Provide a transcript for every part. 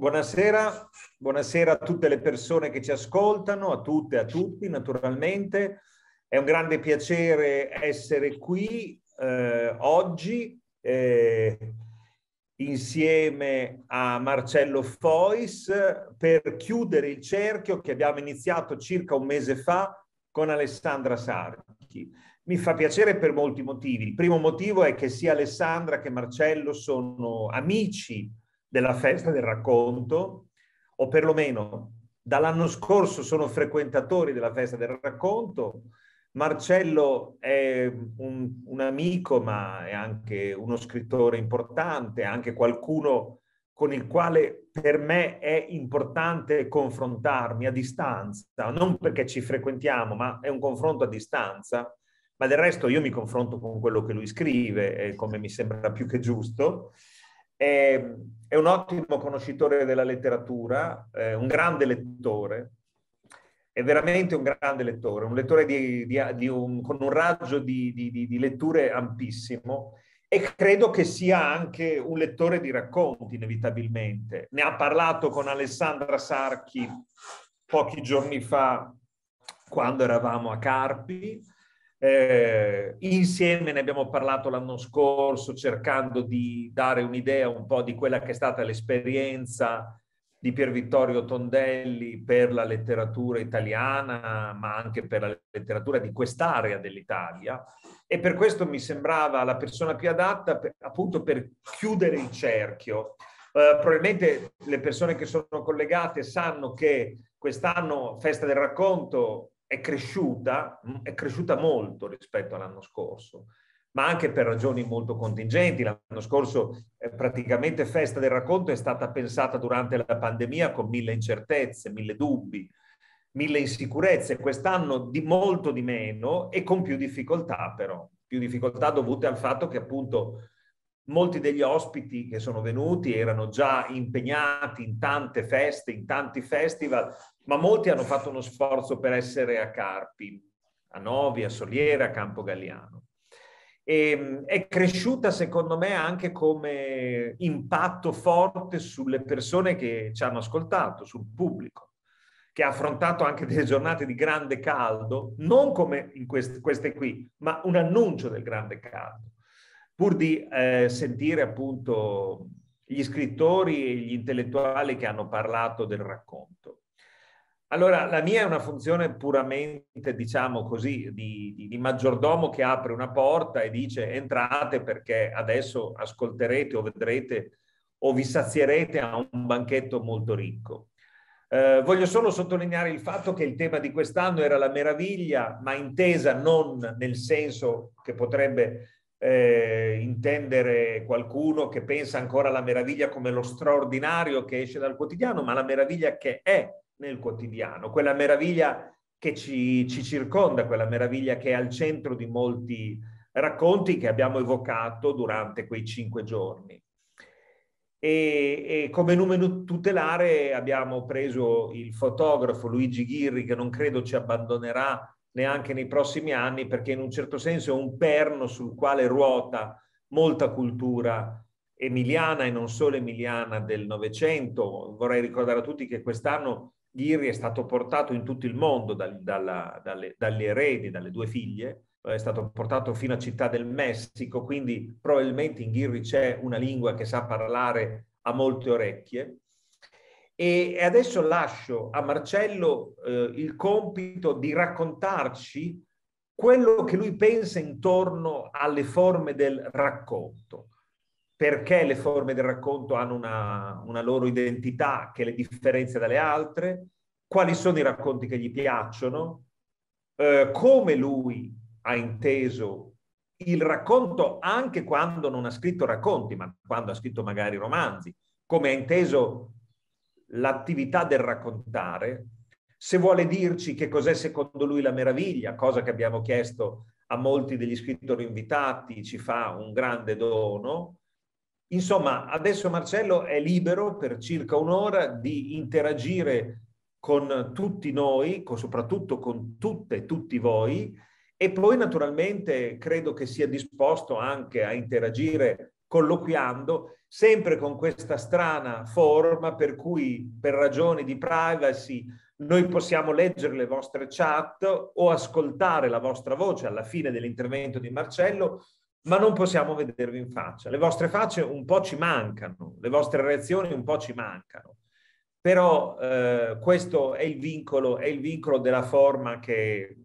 Buonasera, buonasera a tutte le persone che ci ascoltano, a tutte e a tutti naturalmente. È un grande piacere essere qui eh, oggi eh, insieme a Marcello Fois per chiudere il cerchio che abbiamo iniziato circa un mese fa con Alessandra Sarchi. Mi fa piacere per molti motivi. Il primo motivo è che sia Alessandra che Marcello sono amici della festa, del racconto, o perlomeno dall'anno scorso sono frequentatori della festa del racconto. Marcello è un, un amico, ma è anche uno scrittore importante, anche qualcuno con il quale per me è importante confrontarmi a distanza, non perché ci frequentiamo, ma è un confronto a distanza, ma del resto io mi confronto con quello che lui scrive, come mi sembra più che giusto. È, è un ottimo conoscitore della letteratura, eh, un grande lettore, è veramente un grande lettore, un lettore di, di, di un, con un raggio di, di, letture ampissimo e credo che sia anche un lettore di racconti, inevitabilmente. Ne ha parlato con Alessandra Sarchi pochi giorni fa, quando eravamo a Carpi, eh, insieme ne abbiamo parlato l'anno scorso cercando di dare un'idea un po' di quella che è stata l'esperienza di Pier Vittorio Tondelli per la letteratura italiana, ma anche per la letteratura di quest'area dell'Italia. E per questo mi sembrava la persona più adatta per, appunto per chiudere il cerchio. Eh, probabilmente le persone che sono collegate sanno che quest'anno Festa del Racconto è cresciuta, mm, è cresciuta molto rispetto all'anno scorso, ma anche per ragioni molto contingenti. L'anno scorso eh, praticamente Festa del Racconto è stata pensata durante la pandemia con mille incertezze, mille dubbi, mille insicurezze, quest'anno di molto di meno e con più difficoltà però, più difficoltà dovute al fatto che appunto molti degli ospiti che sono venuti erano già impegnati in tante feste, in tanti festival, ma molti hanno fatto uno sforzo per essere a Carpi, a Novi, a Soliera, a Campo Galliano. E, ehm, è cresciuta secondo me anche come impatto forte sulle persone che ci hanno ascoltato, sul pubblico, che ha affrontato anche delle giornate di grande caldo, non come in queste, queste qui, ma un annuncio del grande caldo pur di eh, sentire appunto gli scrittori e gli intellettuali che hanno parlato del racconto. Allora, la mia è una funzione puramente, diciamo così, di, di, di, maggiordomo che apre una porta e dice entrate perché adesso ascolterete o vedrete o vi sazierete a un banchetto molto ricco. Eh, voglio solo sottolineare il fatto che il tema di quest'anno era la meraviglia, ma intesa non nel senso che potrebbe eh, intendere qualcuno che pensa ancora alla meraviglia come lo straordinario che esce dal quotidiano, ma la meraviglia che è nel quotidiano, quella meraviglia che ci, ci circonda, quella meraviglia che è al centro di molti racconti che abbiamo evocato durante quei cinque giorni. E, e, come numero tutelare abbiamo preso il fotografo Luigi Ghirri, che non credo ci abbandonerà neanche nei prossimi anni perché in un certo senso è un perno sul quale ruota molta cultura emiliana e non solo emiliana del Novecento. Vorrei ricordare a tutti che quest'anno Ghirri è stato portato in tutto il mondo dal, dalla, dalle, dagli eredi, dalle due figlie, è stato portato fino a Città del Messico, quindi probabilmente in Ghirri c'è una lingua che sa parlare a molte orecchie e adesso lascio a Marcello eh, il compito di raccontarci quello che lui pensa intorno alle forme del racconto, perché le forme del racconto hanno una, una loro identità che le differenzia dalle altre, quali sono i racconti che gli piacciono, eh, come lui ha inteso il racconto anche quando non ha scritto racconti, ma quando ha scritto magari romanzi, come ha inteso l'attività del raccontare, se vuole dirci che cos'è secondo lui la meraviglia, cosa che abbiamo chiesto a molti degli scrittori invitati, ci fa un grande dono. Insomma, adesso Marcello è libero per circa un'ora di interagire con tutti noi, con, soprattutto con tutte e tutti voi, e poi naturalmente credo che sia disposto anche a interagire colloquiando, sempre con questa strana forma per cui per ragioni di privacy noi possiamo leggere le vostre chat o ascoltare la vostra voce alla fine dell'intervento di Marcello, ma non possiamo vedervi in faccia. Le vostre facce un po' ci mancano, le vostre reazioni un po' ci mancano, però eh, questo è il, vincolo, è il vincolo della forma che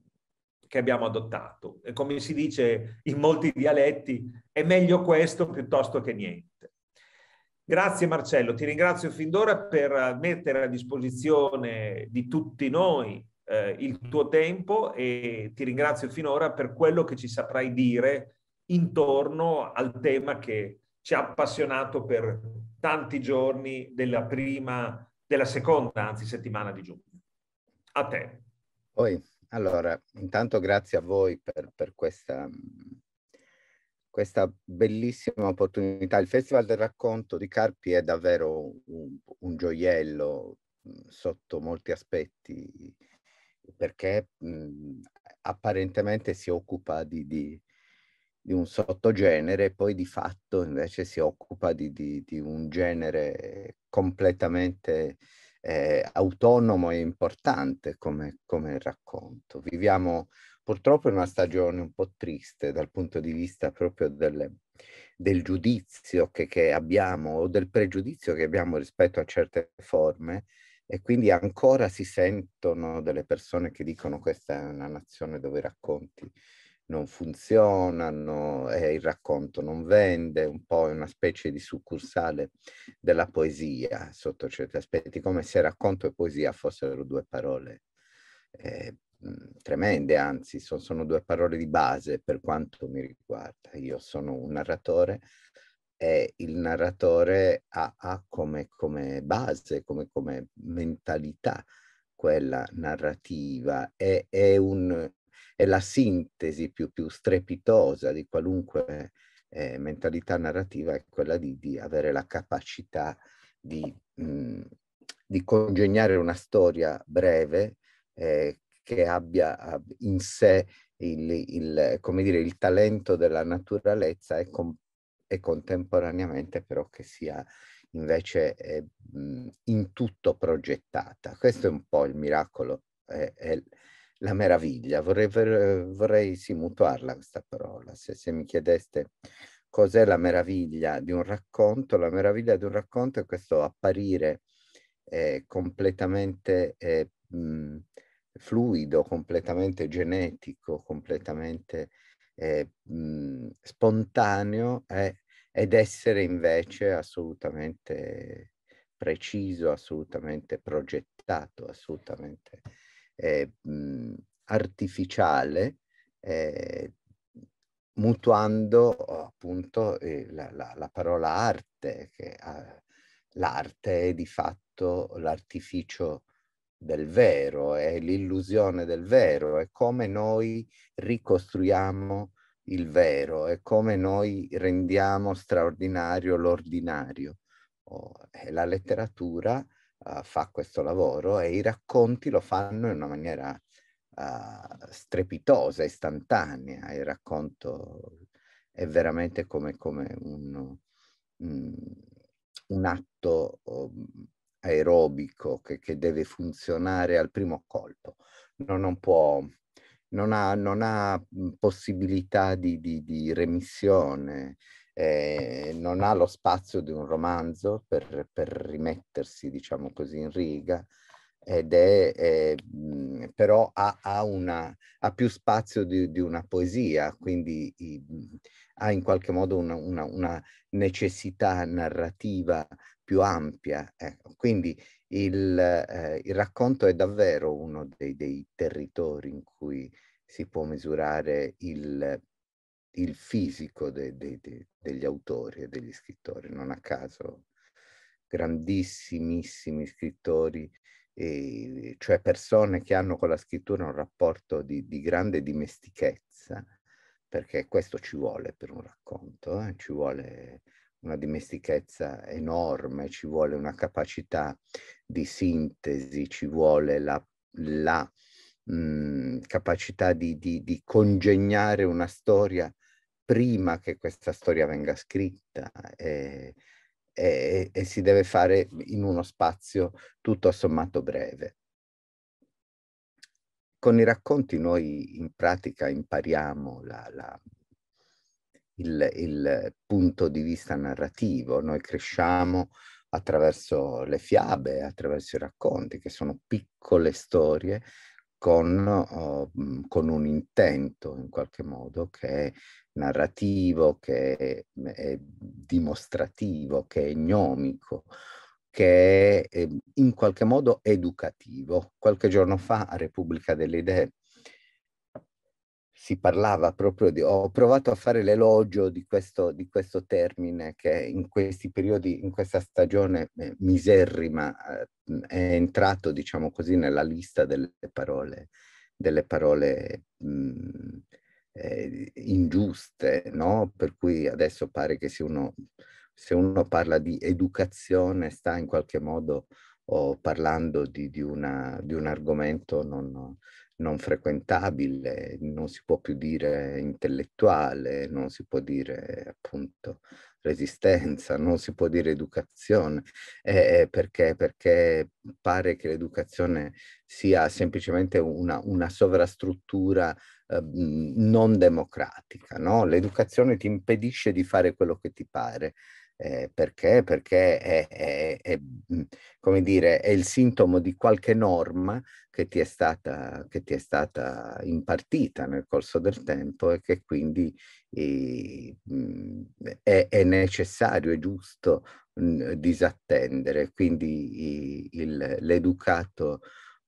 che abbiamo adottato. E come si dice in molti dialetti, è meglio questo piuttosto che niente. Grazie Marcello, ti ringrazio fin d'ora per eh, mettere a disposizione di tutti noi eh, il tuo tempo e ti ringrazio finora per quello che ci saprai dire intorno al tema che ci ha appassionato per tanti giorni della prima, della seconda, anzi settimana di giugno. A te. Oi. Allora, intanto grazie a voi per, per questa, questa, bellissima opportunità. Il Festival del Racconto di Carpi è davvero un, un gioiello mm, sotto molti aspetti, perché mh, mm, apparentemente si occupa di, di, di, un sottogenere, poi di fatto invece si occupa di, di un genere completamente eh, autonomo e importante come, come racconto. Viviamo purtroppo in una stagione un po' triste dal punto di vista proprio delle, del giudizio che, che, abbiamo o del pregiudizio che abbiamo rispetto a certe forme e quindi ancora si sentono delle persone che dicono questa è una nazione dove i racconti non funzionano, eh, il racconto non vende, un po' è una specie di succursale della poesia sotto certi aspetti, come se racconto e poesia fossero due parole eh, tremende, anzi sono, sono due parole di base per quanto mi riguarda. Io sono un narratore e il narratore ha, ha come, come, base, come, come mentalità quella narrativa, è, è un è la sintesi più, più strepitosa di qualunque eh, mentalità narrativa, è quella di, di avere la capacità di, mh, mm, di, congegnare una storia breve eh, che abbia in sé il, il, dire, il talento della naturalezza e, con, e, contemporaneamente però che sia invece eh, mm, in tutto progettata. Questo è un po' il miracolo, eh, è, la meraviglia. Vorrei, vorrei sì, mutuarla questa parola. Se, se mi chiedeste cos'è la meraviglia di un racconto, la meraviglia di un racconto è questo apparire eh, completamente eh, mh, fluido, completamente genetico, completamente eh, mh, spontaneo eh, ed essere invece assolutamente preciso, assolutamente progettato, assolutamente eh, artificiale eh, mutuando appunto eh, la, la, la, parola arte, che ah, l'arte è di fatto l'artificio del vero, è l'illusione del vero, è come noi ricostruiamo il vero, è come noi rendiamo straordinario l'ordinario. Oh, la letteratura uh, fa questo lavoro e i racconti lo fanno in una maniera uh, strepitosa, istantanea. Il racconto è veramente come, come un, mm, un, atto mm, aerobico che, che, deve funzionare al primo colpo. No, non può... Non ha, non ha mm, possibilità di, di, di remissione, eh, non ha lo spazio di un romanzo per, per rimettersi, diciamo così, in riga, ed è, eh, però ha, ha, una, ha, più spazio di, di una poesia, quindi i, mhmm, ha in qualche modo una, una, una necessità narrativa più ampia. Ecco. Quindi il, eh, il, racconto è davvero uno dei, dei territori in cui si può misurare il il fisico de, de, de, degli autori e degli scrittori. Non a caso grandissimissimi scrittori, e, cioè persone che hanno con la scrittura un rapporto di, di grande dimestichezza, perché questo ci vuole per un racconto, eh? ci vuole una dimestichezza enorme, ci vuole una capacità di sintesi, ci vuole la, la mh, capacità di, di, di, congegnare una storia prima che questa storia venga scritta e, eh, e, e si deve fare in uno spazio tutto sommato breve. Con i racconti noi in pratica impariamo la, la il, il, punto di vista narrativo, noi cresciamo attraverso le fiabe, attraverso i racconti, che sono piccole storie con, oh, con un intento in qualche modo che è narrativo, che è, è dimostrativo, che è gnomico, che è ehm, in qualche modo educativo. Qualche giorno fa a Repubblica delle Idee si parlava proprio di... Ho provato a fare l'elogio di questo, di questo termine che in questi periodi, in questa stagione eh, miserrima, eh, è entrato, diciamo così, nella lista delle parole, delle parole mh, mhmm, eh, ingiuste, no? Per cui adesso pare che se uno, se uno, parla di educazione sta in qualche modo oh, parlando di, di, una, di, un argomento non, non frequentabile, non si può più dire intellettuale, non si può dire appunto resistenza, non si può dire educazione, eh, eh perché, perché pare che l'educazione sia semplicemente una, una sovrastruttura Ehm, non democratica. No? L'educazione ti impedisce di fare quello che ti pare. Eh, perché? Perché è, è, è, mhmm, come dire, è il sintomo di qualche norma che ti, è stata, che ti è stata impartita nel corso del tempo e che quindi eh, mhmm, è, è, necessario e giusto mh, disattendere. Quindi il, l'educato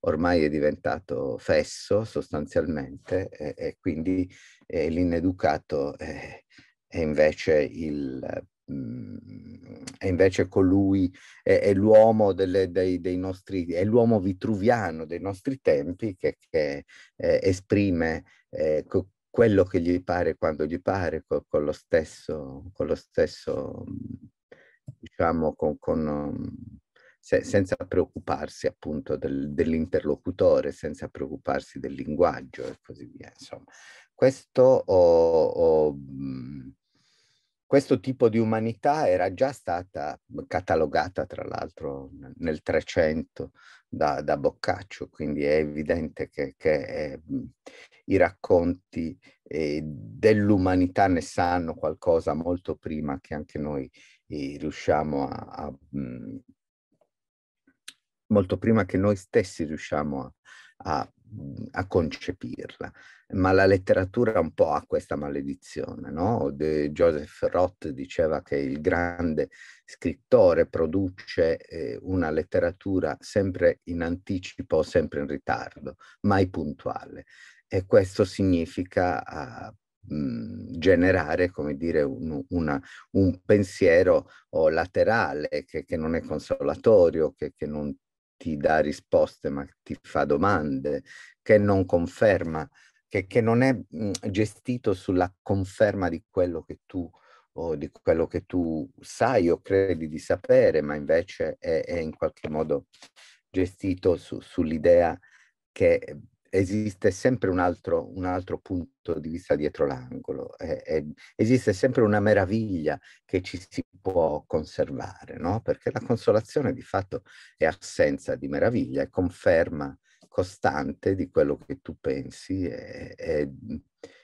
ormai è diventato fesso sostanzialmente e, e quindi eh, l'ineducato è, eh, è, invece il mm, è invece colui, è, è l'uomo delle, dei, dei, nostri, è l'uomo vitruviano dei nostri tempi che, che eh, esprime eh, co- quello che gli pare quando gli pare, co- con lo stesso, con lo stesso, mm, diciamo, con, con mm, se, senza preoccuparsi appunto del, dell'interlocutore, senza preoccuparsi del linguaggio e così via. Insomma, questo, oh, oh, questo tipo di umanità era già stata catalogata, tra l'altro, nel 300 da, da, Boccaccio, quindi è evidente che, che eh, i racconti eh, dell'umanità ne sanno qualcosa molto prima che anche noi eh, riusciamo a, a, mhmm, molto prima che noi stessi riusciamo a, a, a concepirla. Ma la letteratura un po' ha questa maledizione, no? De Joseph Roth diceva che il grande scrittore produce eh, una letteratura sempre in anticipo, sempre in ritardo, mai puntuale. E questo significa uh, generare, come dire, un, una, un pensiero laterale che, che, non è consolatorio, che, che non ti dà risposte, ma ti fa domande, che non conferma, che, che non è gestito sulla conferma di quello che tu o di quello che tu sai o credi di sapere, ma invece è, è in qualche modo gestito su, sull'idea che esiste sempre un altro, un altro, punto di vista dietro l'angolo, eh, eh, esiste sempre una meraviglia che ci si può conservare, no? perché la consolazione di fatto è assenza di meraviglia, è conferma costante di quello che tu pensi e, e,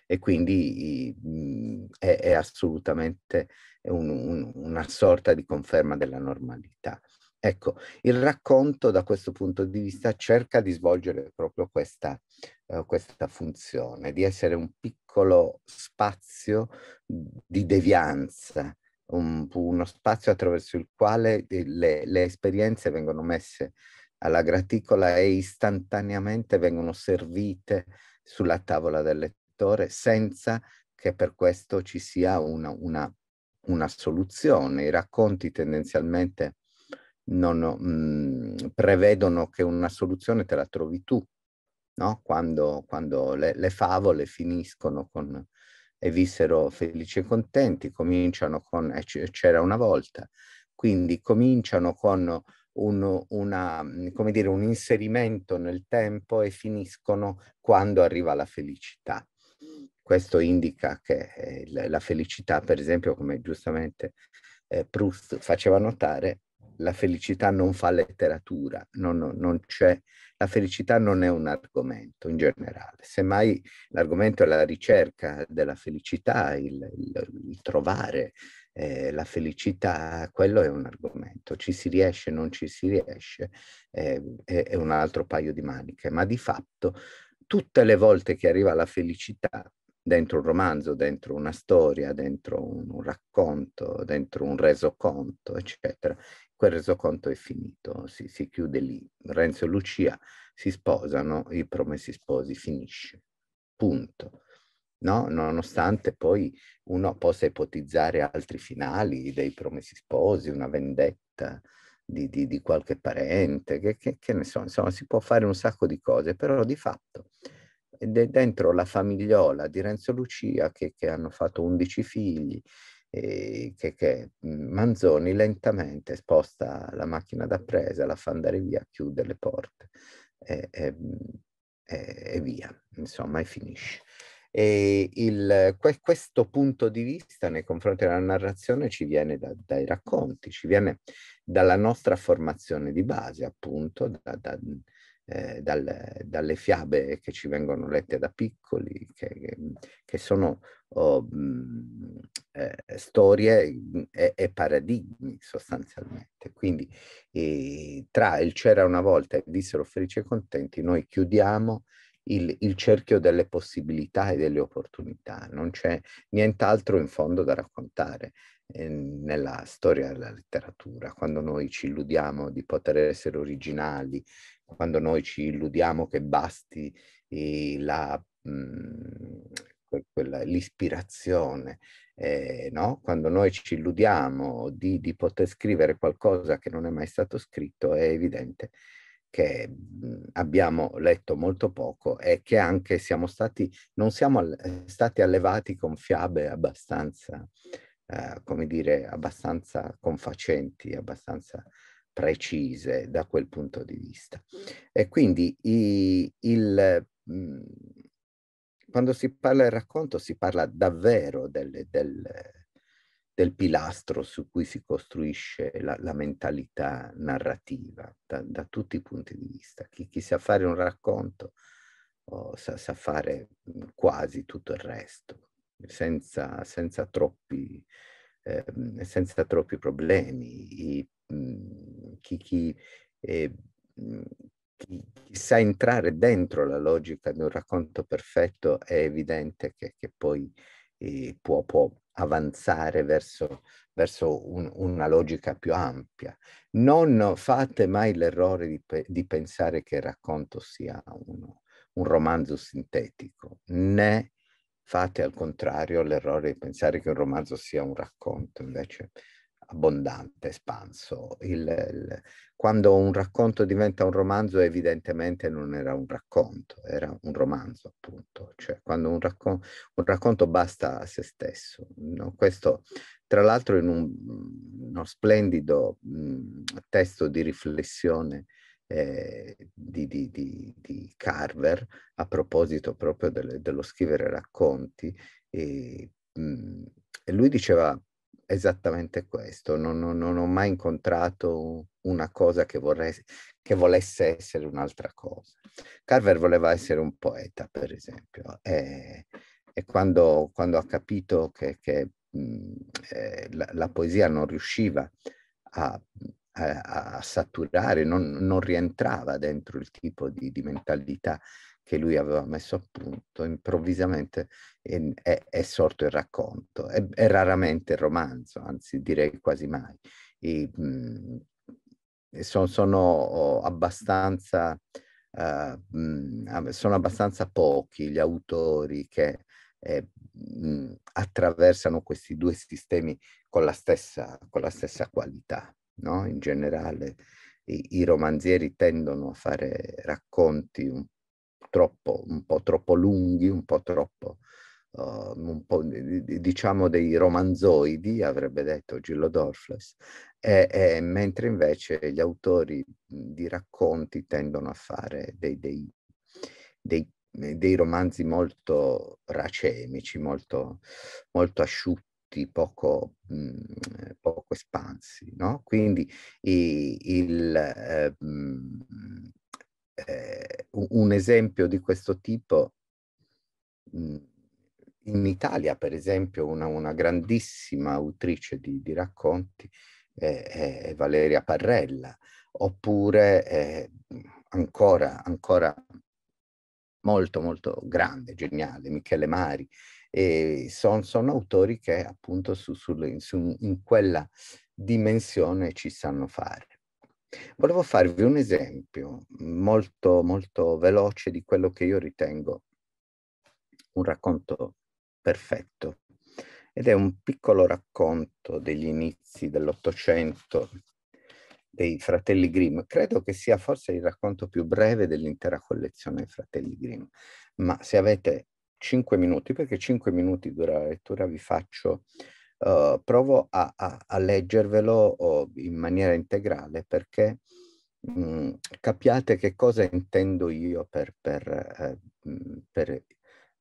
e quindi mm, è, è assolutamente un, un, una sorta di conferma della normalità. Ecco, il racconto da questo punto di vista cerca di svolgere proprio questa, eh, questa funzione, di essere un piccolo spazio di devianza, un, uno spazio attraverso il quale le, le esperienze vengono messe alla graticola e istantaneamente vengono servite sulla tavola del lettore senza che per questo ci sia una, una, una soluzione. I racconti tendenzialmente non, mh, mhmm, prevedono che una soluzione te la trovi tu, no? quando, quando le, le, favole finiscono con e vissero felici e contenti, cominciano con eh, c'era una volta, quindi cominciano con un, una, dire, un inserimento nel tempo e finiscono quando arriva la felicità. Questo indica che eh, la felicità, per esempio, come giustamente eh, Proust faceva notare, la felicità non fa letteratura, non, non, non la felicità non è un argomento in generale, semmai l'argomento è la ricerca della felicità, il, il, il trovare eh, la felicità, quello è un argomento, ci si riesce, non ci si riesce, eh, è, è un altro paio di maniche, ma di fatto tutte le volte che arriva la felicità, dentro un romanzo, dentro una storia, dentro un, un racconto, dentro un resoconto, eccetera quel resoconto è finito, si, si chiude lì. Renzo e Lucia si sposano, i promessi sposi finisce. Punto. No? Nonostante poi uno possa ipotizzare altri finali dei promessi sposi, una vendetta di, di, di qualche parente, che, che, che, ne so, insomma, si può fare un sacco di cose, però di fatto ed è dentro la famigliola di Renzo e Lucia che, che hanno fatto 11 figli che, che, mhmm, Manzoni lentamente sposta la macchina da presa, la fa andare via, chiude le porte e, e, mhmm, e via, insomma, e finisce. E il, questo punto di vista nei confronti della narrazione ci viene da, dai racconti, ci viene dalla nostra formazione di base, appunto, da, da, eh, dal, dalle fiabe che ci vengono lette da piccoli, che, che sono o, mh, mhmm, eh, eh, storie mhmm, e, e, paradigmi sostanzialmente. Quindi eh, tra il c'era una volta e dissero felici e contenti, noi chiudiamo il, il cerchio delle possibilità e delle opportunità. Non c'è nient'altro in fondo da raccontare eh, nella storia della letteratura, quando noi ci illudiamo di poter essere originali, quando noi ci illudiamo che basti ehm, la mhmm, quella, l'ispirazione. Eh, no? Quando noi ci illudiamo di, di, poter scrivere qualcosa che non è mai stato scritto, è evidente che abbiamo letto molto poco e che anche siamo stati, non siamo all- stati allevati con fiabe abbastanza, eh, come dire, abbastanza confacenti, abbastanza precise da quel punto di vista. E quindi i, il, quando si parla del racconto si parla davvero del, del, del pilastro su cui si costruisce la, la mentalità narrativa da, da, tutti i punti di vista. Chi, chi sa fare un racconto oh, sa, sa, fare mm, quasi tutto il resto, senza, senza, troppi, eh, senza troppi, problemi. I, mm, chi, chi, eh, mm, chi, sa entrare dentro la logica di un racconto perfetto è evidente che, che poi eh, può, può, avanzare verso, verso un, una logica più ampia. Non fate mai l'errore di, di pensare che il racconto sia uno, un romanzo sintetico, né fate al contrario l'errore di pensare che un romanzo sia un racconto, invece abbondante, espanso. Il, il, quando un racconto diventa un romanzo, evidentemente non era un racconto, era un romanzo, appunto. Cioè, quando un, raccon- un racconto basta a se stesso. No? Questo, tra l'altro, in un, uno splendido mh, testo di riflessione eh, di, di, di, di, Carver, a proposito proprio delle, dello scrivere racconti, e, mh, e lui diceva esattamente questo, non, non, non, ho mai incontrato una cosa che, vorrei, che volesse essere un'altra cosa. Carver voleva essere un poeta, per esempio, e, e quando, quando, ha capito che, che mh, eh, la, la, poesia non riusciva a, a, a saturare, non, non, rientrava dentro il tipo di, di mentalità che lui aveva messo a punto, improvvisamente è, è, è sorto il racconto, è, è, raramente il romanzo, anzi direi quasi mai. E, mh, mm, sono, sono, abbastanza, uh, eh, mh, mm, sono abbastanza pochi gli autori che eh, mh, mm, attraversano questi due sistemi con la stessa, con la stessa qualità. No? In generale i, i romanzieri tendono a fare racconti un troppo, un po' troppo lunghi, un po' troppo, uh, un po', diciamo dei romanzoidi, avrebbe detto Gillo Dorfles, e, e, mentre invece gli autori di racconti tendono a fare dei, dei, dei dei romanzi molto racemici, molto, molto asciutti, poco, mh, poco espansi. No? Quindi il, eh, mh, eh, un esempio di questo tipo mhmm, in Italia, per esempio, una, una grandissima autrice di, di racconti eh, è, è, Valeria Parrella, oppure eh, ancora, ancora molto, molto grande, geniale, Michele Mari. sono son autori che appunto su, su, su, in quella dimensione ci sanno fare. Volevo farvi un esempio molto, molto veloce di quello che io ritengo un racconto perfetto ed è un piccolo racconto degli inizi dell'Ottocento dei fratelli Grimm. Credo che sia forse il racconto più breve dell'intera collezione dei fratelli Grimm, ma se avete 5 minuti, perché 5 minuti dura la lettura, vi faccio Uhm, provo a, a, a leggervelo uhm, in maniera integrale perché mh, mhmm, capiate che cosa intendo io per, per, eh, per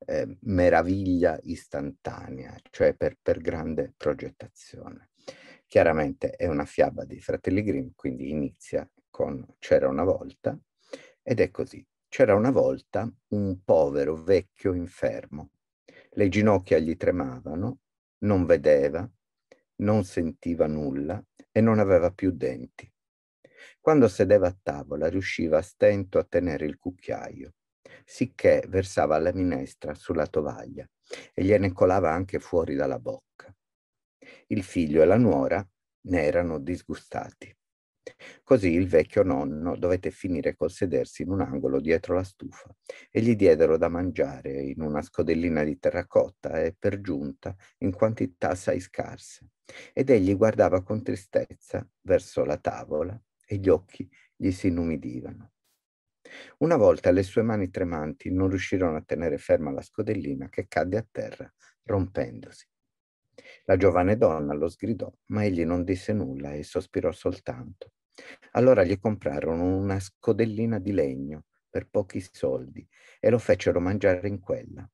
eh, meraviglia istantanea, cioè per, per, grande progettazione. Chiaramente è una fiaba dei Fratelli Grimm, quindi inizia con C'era una volta ed è così. C'era una volta un povero vecchio infermo. Le ginocchia gli tremavano non vedeva, non sentiva nulla e non aveva più denti. Quando sedeva a tavola riusciva a stento a tenere il cucchiaio, sicché versava la minestra sulla tovaglia e gliene colava anche fuori dalla bocca. Il figlio e la nuora ne erano disgustati. Così il vecchio nonno dovette finire col sedersi in un angolo dietro la stufa e gli diedero da mangiare in una scodellina di terracotta e per giunta in quantità assai scarse. Ed egli guardava con tristezza verso la tavola e gli occhi gli si inumidivano. Una volta le sue mani tremanti non riuscirono a tenere ferma la scodellina che cadde a terra rompendosi. La giovane donna lo sgridò, ma egli non disse nulla e sospirò soltanto. Allora gli comprarono una scodellina di legno per pochi soldi e lo fecero mangiare in quella.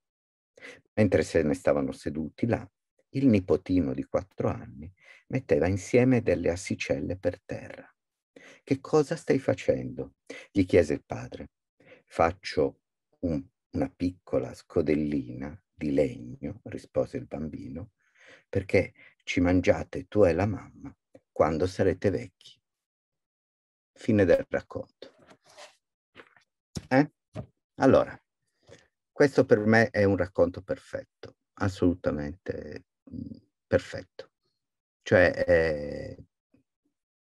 Mentre se ne stavano seduti là, il nipotino di quattro anni metteva insieme delle assicelle per terra. Che cosa stai facendo? gli chiese il padre. Faccio un, una piccola scodellina di legno, rispose il bambino, perché ci mangiate tu e la mamma quando sarete vecchi. Fine del racconto. Eh? Allora, questo per me è un racconto perfetto, assolutamente mm, perfetto. Cioè, eh,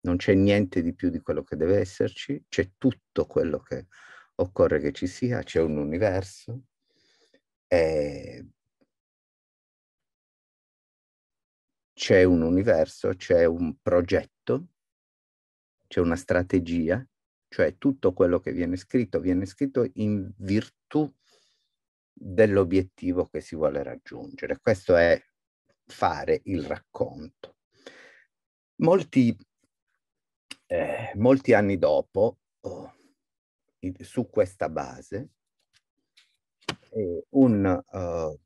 non c'è niente di più di quello che deve esserci, c'è tutto quello che occorre che ci sia, c'è un universo, eh, c'è un universo, c'è un progetto, c'è una strategia, cioè tutto quello che viene scritto viene scritto in virtù dell'obiettivo che si vuole raggiungere. Questo è fare il racconto. Molti, eh, molti anni dopo, oh, su questa base, eh, un, uh,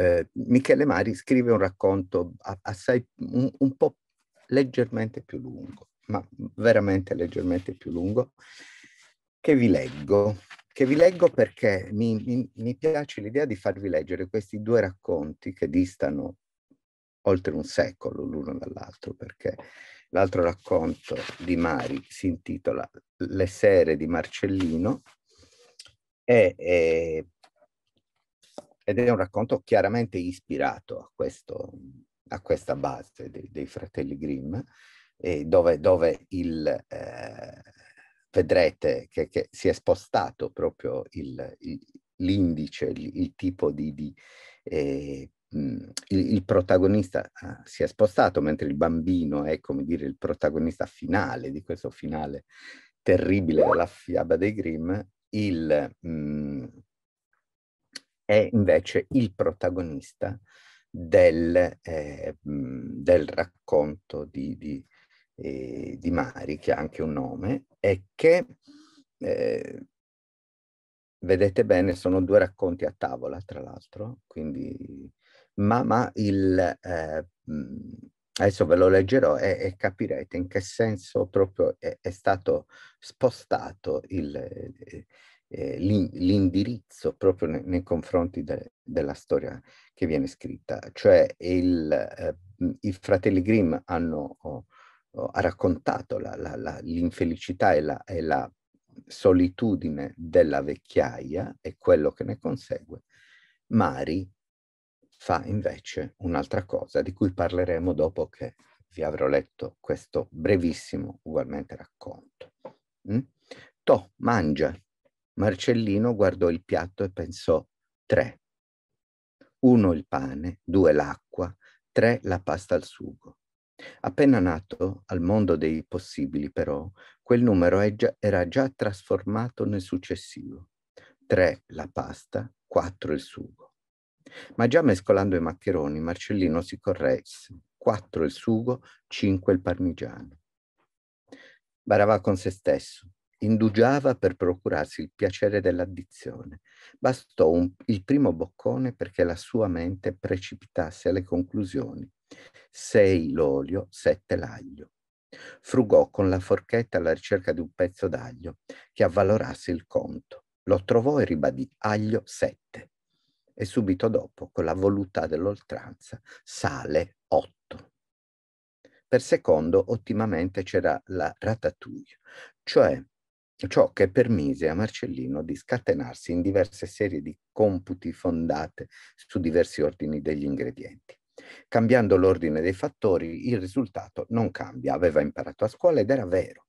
eh, Michele Mari scrive un racconto assai, un, un po' leggermente più lungo, ma veramente leggermente più lungo, che vi leggo, che vi leggo perché mi, mi, mi piace l'idea di farvi leggere questi due racconti che distano oltre un secolo l'uno dall'altro, perché l'altro racconto di Mari si intitola Le sere di Marcellino e, e ed è un racconto chiaramente ispirato a, questo, a questa base dei, dei fratelli Grimm, eh, dove, dove il, eh, vedrete che, che, si è spostato proprio l'indice, il, il, il, tipo di... di eh, mm, il, il, protagonista ah, si è spostato, mentre il bambino è, come dire, il protagonista finale di questo finale terribile della fiaba dei Grimm, il... Mh, mm, è invece il protagonista del, eh, del racconto di, di, eh, di, Mari, che ha anche un nome, e che, eh, vedete bene, sono due racconti a tavola, tra l'altro, quindi, ma, ma il, eh, adesso ve lo leggerò e, e, capirete in che senso proprio è, è stato spostato il, eh, eh, l'indirizzo proprio ne, nei confronti de, della storia che viene scritta. Cioè il, eh, i fratelli Grimm hanno oh, oh, ha raccontato l'infelicità e la, e la solitudine della vecchiaia e quello che ne consegue. Mari fa invece un'altra cosa di cui parleremo dopo che vi avrò letto questo brevissimo ugualmente racconto. Mm? To, mangia, Marcellino guardò il piatto e pensò tre. Uno il pane, due l'acqua, tre la pasta al sugo. Appena nato al mondo dei possibili, però, quel numero già, era già trasformato nel successivo. Tre la pasta, quattro il sugo. Ma già mescolando i maccheroni, Marcellino si corresse. Quattro il sugo, cinque il parmigiano. Barava con se stesso indugiava per procurarsi il piacere dell'addizione. Bastò un, il primo boccone perché la sua mente precipitasse alle conclusioni. Sei l'olio, sette l'aglio. Frugò con la forchetta alla ricerca di un pezzo d'aglio che avvalorasse il conto. Lo trovò e ribadì aglio sette. E subito dopo, con la voluttà dell'oltranza, sale otto. Per secondo, ottimamente c'era la ratatouille, cioè ciò che permise a Marcellino di scatenarsi in diverse serie di computi fondate su diversi ordini degli ingredienti. Cambiando l'ordine dei fattori, il risultato non cambia, aveva imparato a scuola ed era vero.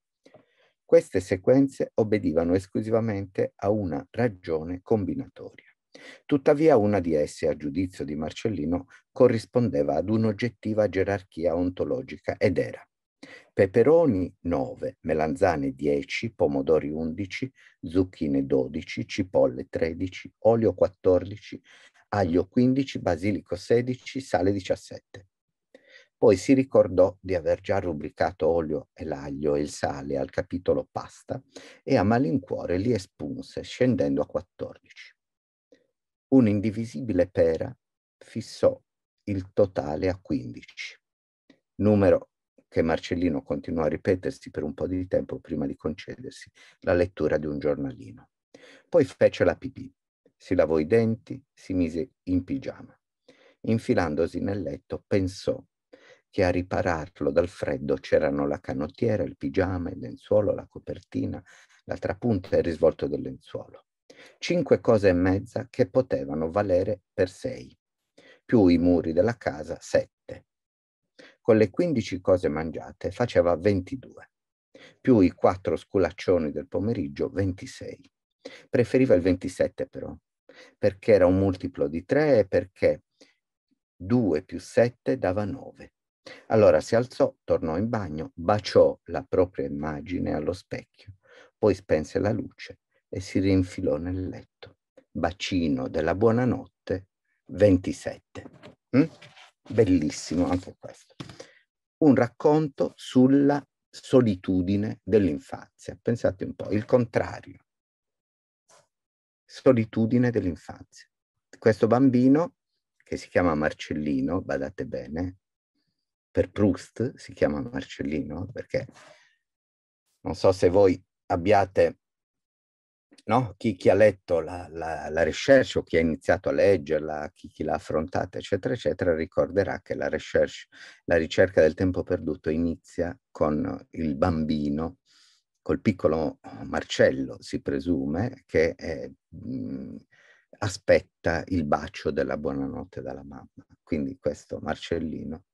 Queste sequenze obbedivano esclusivamente a una ragione combinatoria. Tuttavia una di esse, a giudizio di Marcellino, corrispondeva ad un'oggettiva gerarchia ontologica ed era, peperoni 9, melanzane 10, pomodori 11, zucchine 12, cipolle 13, olio 14, aglio 15, basilico 16, sale 17. Poi si ricordò di aver già rubricato olio e l'aglio e il sale al capitolo pasta e a malincuore li espunse scendendo a 14. Un'indivisibile pera fissò il totale a 15, numero che Marcellino continuò a ripetersi per un po' di tempo prima di concedersi la lettura di un giornalino. Poi fece la pipì, si lavò i denti, si mise in pigiama. Infilandosi nel letto pensò che a ripararlo dal freddo c'erano la canottiera, il pigiama, il lenzuolo, la copertina, la trapunta e il risvolto del lenzuolo. Cinque cose e mezza che potevano valere per sei, più i muri della casa, sette con le 15 cose mangiate faceva 22, più i quattro sculaccioni del pomeriggio 26. Preferiva il 27 però, perché era un multiplo di 3 e perché 2 più 7 dava 9. Allora si alzò, tornò in bagno, baciò la propria immagine allo specchio, poi spense la luce e si rinfilò nel letto. Bacino della buonanotte 27. Mm? Hm? bellissimo anche questo. Un racconto sulla solitudine dell'infanzia. Pensate un po', il contrario. Solitudine dell'infanzia. Questo bambino, che si chiama Marcellino, badate bene, per Proust si chiama Marcellino, perché non so se voi abbiate no? chi, chi, ha letto la, la, la recherche o chi ha iniziato a leggerla, chi, chi l'ha affrontata, eccetera, eccetera, ricorderà che la recherche, la ricerca del tempo perduto inizia con il bambino, col piccolo Marcello, si presume, che è, eh, mh, aspetta il bacio della buonanotte dalla mamma. Quindi questo Marcellino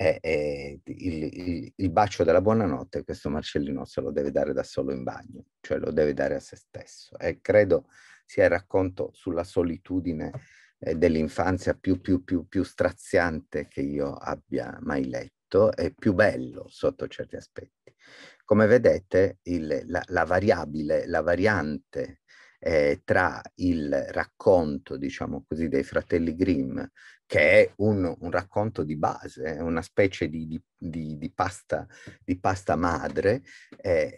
è, eh, è eh, il, il, il, bacio della buonanotte questo Marcellino se lo deve dare da solo in bagno, cioè lo deve dare a se stesso. E credo sia il racconto sulla solitudine eh, dell'infanzia più, più, più, più straziante che io abbia mai letto e più bello sotto certi aspetti. Come vedete, il, la, la variabile, la variante eh, tra il racconto, diciamo così, dei fratelli Grimm, che è un, un racconto di base, una specie di, di, di, di pasta, pasta, madre, eh,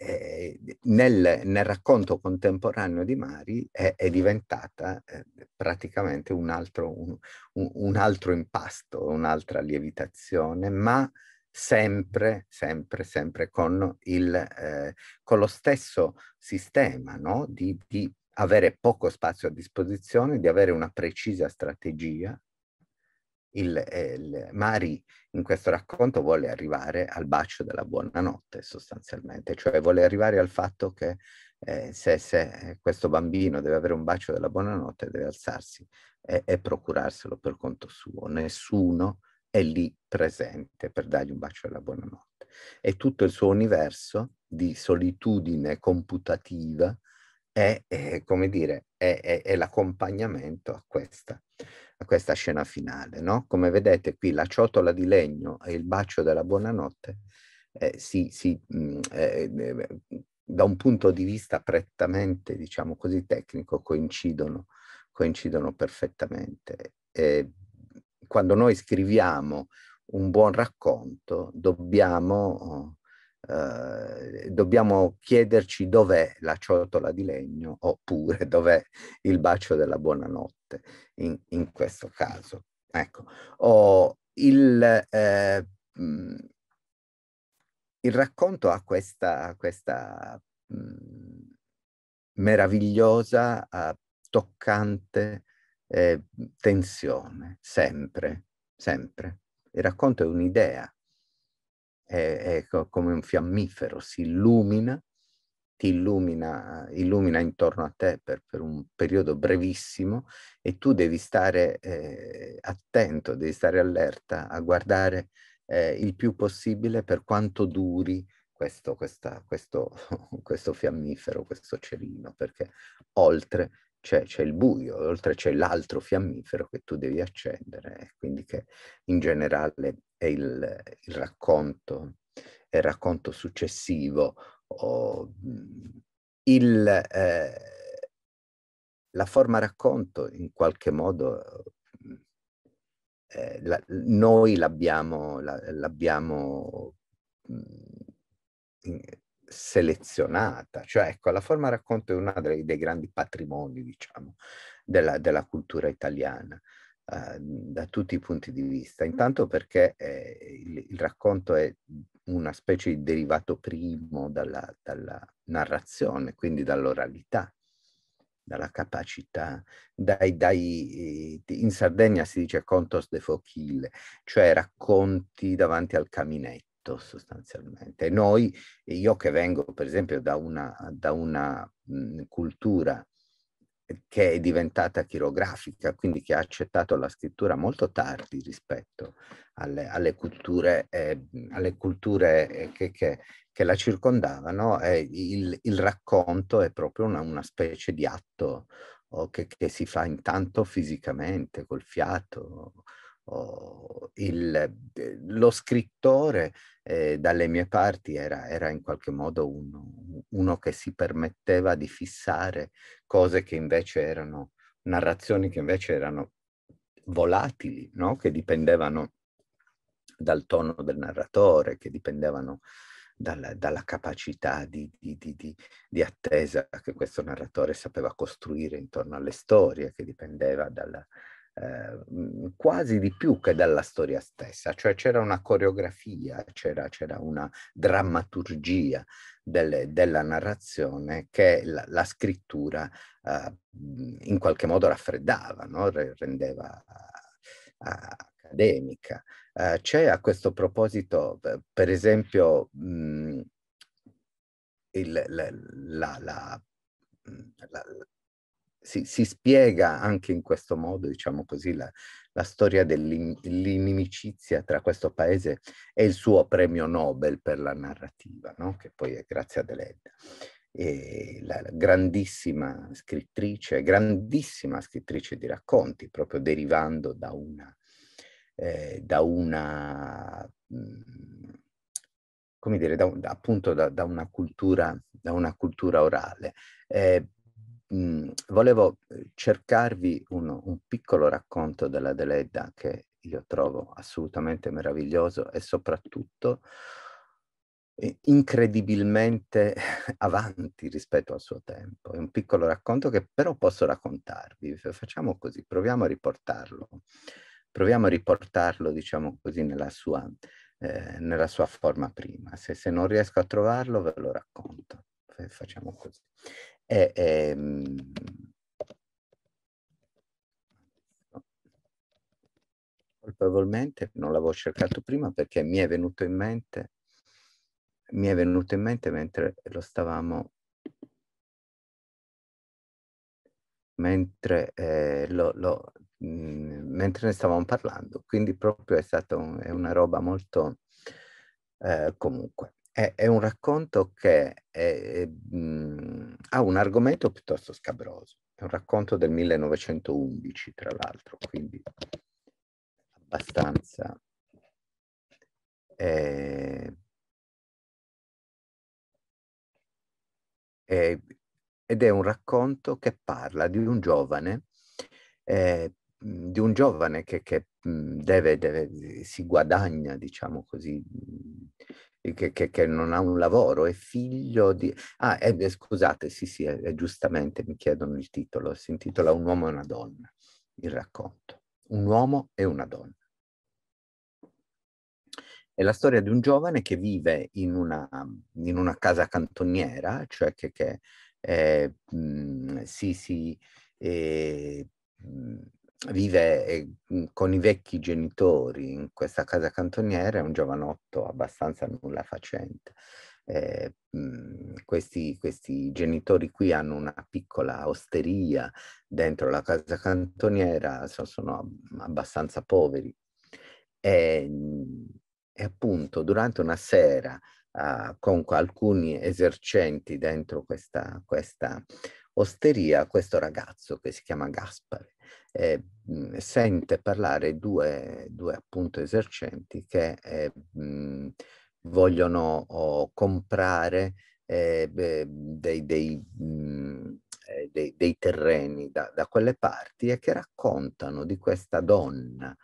eh, nel, nel, racconto contemporaneo di Mari è, è diventata eh, praticamente un altro, un, un altro impasto, un'altra lievitazione, ma sempre, sempre, sempre con, il, eh, con lo stesso sistema no? di, di, avere poco spazio a disposizione, di avere una precisa strategia, il, eh, il, Mari in questo racconto vuole arrivare al bacio della buonanotte sostanzialmente, cioè vuole arrivare al fatto che eh, se, se, questo bambino deve avere un bacio della buonanotte deve alzarsi e, e, procurarselo per conto suo, nessuno è lì presente per dargli un bacio della buonanotte e tutto il suo universo di solitudine computativa è, è, come dire, è, è, è l'accompagnamento a questa, a questa scena finale, no? Come vedete qui la ciotola di legno e il bacio della buonanotte eh, si, si, mh, mm, eh, eh, da un punto di vista prettamente, diciamo così, tecnico, coincidono, coincidono perfettamente. Eh, quando noi scriviamo un buon racconto, dobbiamo oh, eh, dobbiamo chiederci dov'è la ciotola di legno oppure dov'è il bacio della buonanotte in, in questo caso. Ecco, o il, eh, mm, il racconto ha questa, questa mh, mm, meravigliosa, eh, toccante eh, tensione, sempre, sempre. Il racconto è un'idea, è, è come un fiammifero, si illumina, ti illumina, illumina intorno a te per, per, un periodo brevissimo e tu devi stare eh, attento, devi stare allerta a guardare eh, il più possibile per quanto duri questo, questa, questo, questo fiammifero, questo cerino, perché oltre c'è, c'è, il buio, oltre c'è l'altro fiammifero che tu devi accendere, eh, quindi che in generale è il, il racconto, è il racconto successivo, o il, eh, la forma racconto in qualche modo eh, la, noi l'abbiamo, la, l'abbiamo mh, selezionata, cioè ecco la forma racconto è uno dei, dei grandi patrimoni diciamo della, della cultura italiana. Mhmm, da tutti i punti di vista. Intanto perché eh, il, il, racconto è mhmm, una specie di derivato primo dalla, dalla narrazione, quindi dall'oralità, dalla capacità. Dai, dai, eh, in Sardegna si dice contos de fochille, cioè racconti davanti al caminetto sostanzialmente. Noi, io che vengo per esempio da una, da una mh, mhmm, cultura che è diventata chirografica, quindi che ha accettato la scrittura molto tardi rispetto alle, alle culture, eh, alle culture eh, che, che, che, la circondavano, eh, il, il, racconto è proprio una, una specie di atto oh, che, che, si fa intanto fisicamente, col fiato, oh, il, lo scrittore eh, dalle mie parti era, era in qualche modo uno, uno, che si permetteva di fissare cose che invece erano narrazioni che invece erano volatili, no? che dipendevano dal tono del narratore, che dipendevano dalla, dalla, capacità di, di, di, di, attesa che questo narratore sapeva costruire intorno alle storie, che dipendeva dalla, Ehm, quasi di più che dalla storia stessa, cioè c'era una coreografia, c'era, c'era una drammaturgia delle, della narrazione che la, la scrittura eh, in qualche modo raffreddava, no? rendeva accademica. Eh, c'è a questo proposito, eh, per esempio, mh, mm, il, la, la, mm, la, si, si, spiega anche in questo modo, diciamo così, la, la storia dell'inimicizia tra questo paese e il suo premio Nobel per la narrativa, no? che poi è Grazia Deledda. E la grandissima scrittrice, grandissima scrittrice di racconti, proprio derivando da una, eh, da una mm, come dire, da, appunto da, da, una cultura, da una cultura orale. Eh, mh, mhmm, volevo ehm, cercarvi un, un, piccolo racconto della Deleida che io trovo assolutamente meraviglioso e soprattutto eh, incredibilmente avanti rispetto al suo tempo. È un piccolo racconto che però posso raccontarvi. Facciamo così, proviamo a riportarlo. Proviamo a riportarlo, diciamo così, nella sua, eh, nella sua forma prima. Se, se non riesco a trovarlo ve lo racconto. Facciamo così è, è mm, colpevolmente non l'avevo cercato prima perché mi è venuto in mente mi è venuto in mente mentre lo stavamo mentre, eh, lo, lo, mm, mentre ne stavamo parlando quindi proprio è stata un, una roba molto eh, comunque è, è un racconto che è, mh, mhmm, ha un argomento piuttosto scabroso. È un racconto del 1911, tra l'altro, quindi abbastanza... eh, ed è un racconto che parla di un giovane eh, mhmm, di un giovane che, che mhmm, deve, deve, si guadagna, diciamo così, che, che, che, non ha un lavoro, è figlio di... Ah, è, eh, scusate, sì, sì, è, eh, eh, giustamente mi chiedono il titolo, si intitola Un uomo e una donna, il racconto. Un uomo e una donna. È la storia di un giovane che vive in una, in una casa cantoniera, cioè che, che eh, mh, si, si eh, mh, vive eh, con i vecchi genitori in questa casa cantoniera, è un giovanotto abbastanza nulla facente. Eh, questi, questi, genitori qui hanno una piccola osteria dentro la casa cantoniera, sono, sono abbastanza poveri. E, ehm, e, appunto durante una sera uh, con alcuni esercenti dentro questa, questa osteria, questo ragazzo che si chiama Gaspare, eh, sente parlare due, due appunto esercenti che eh, mh, mhmm, vogliono oh, comprare eh, beh, dei, dei, mh, mhmm, eh, dei, dei, terreni da, da, quelle parti e che raccontano di questa donna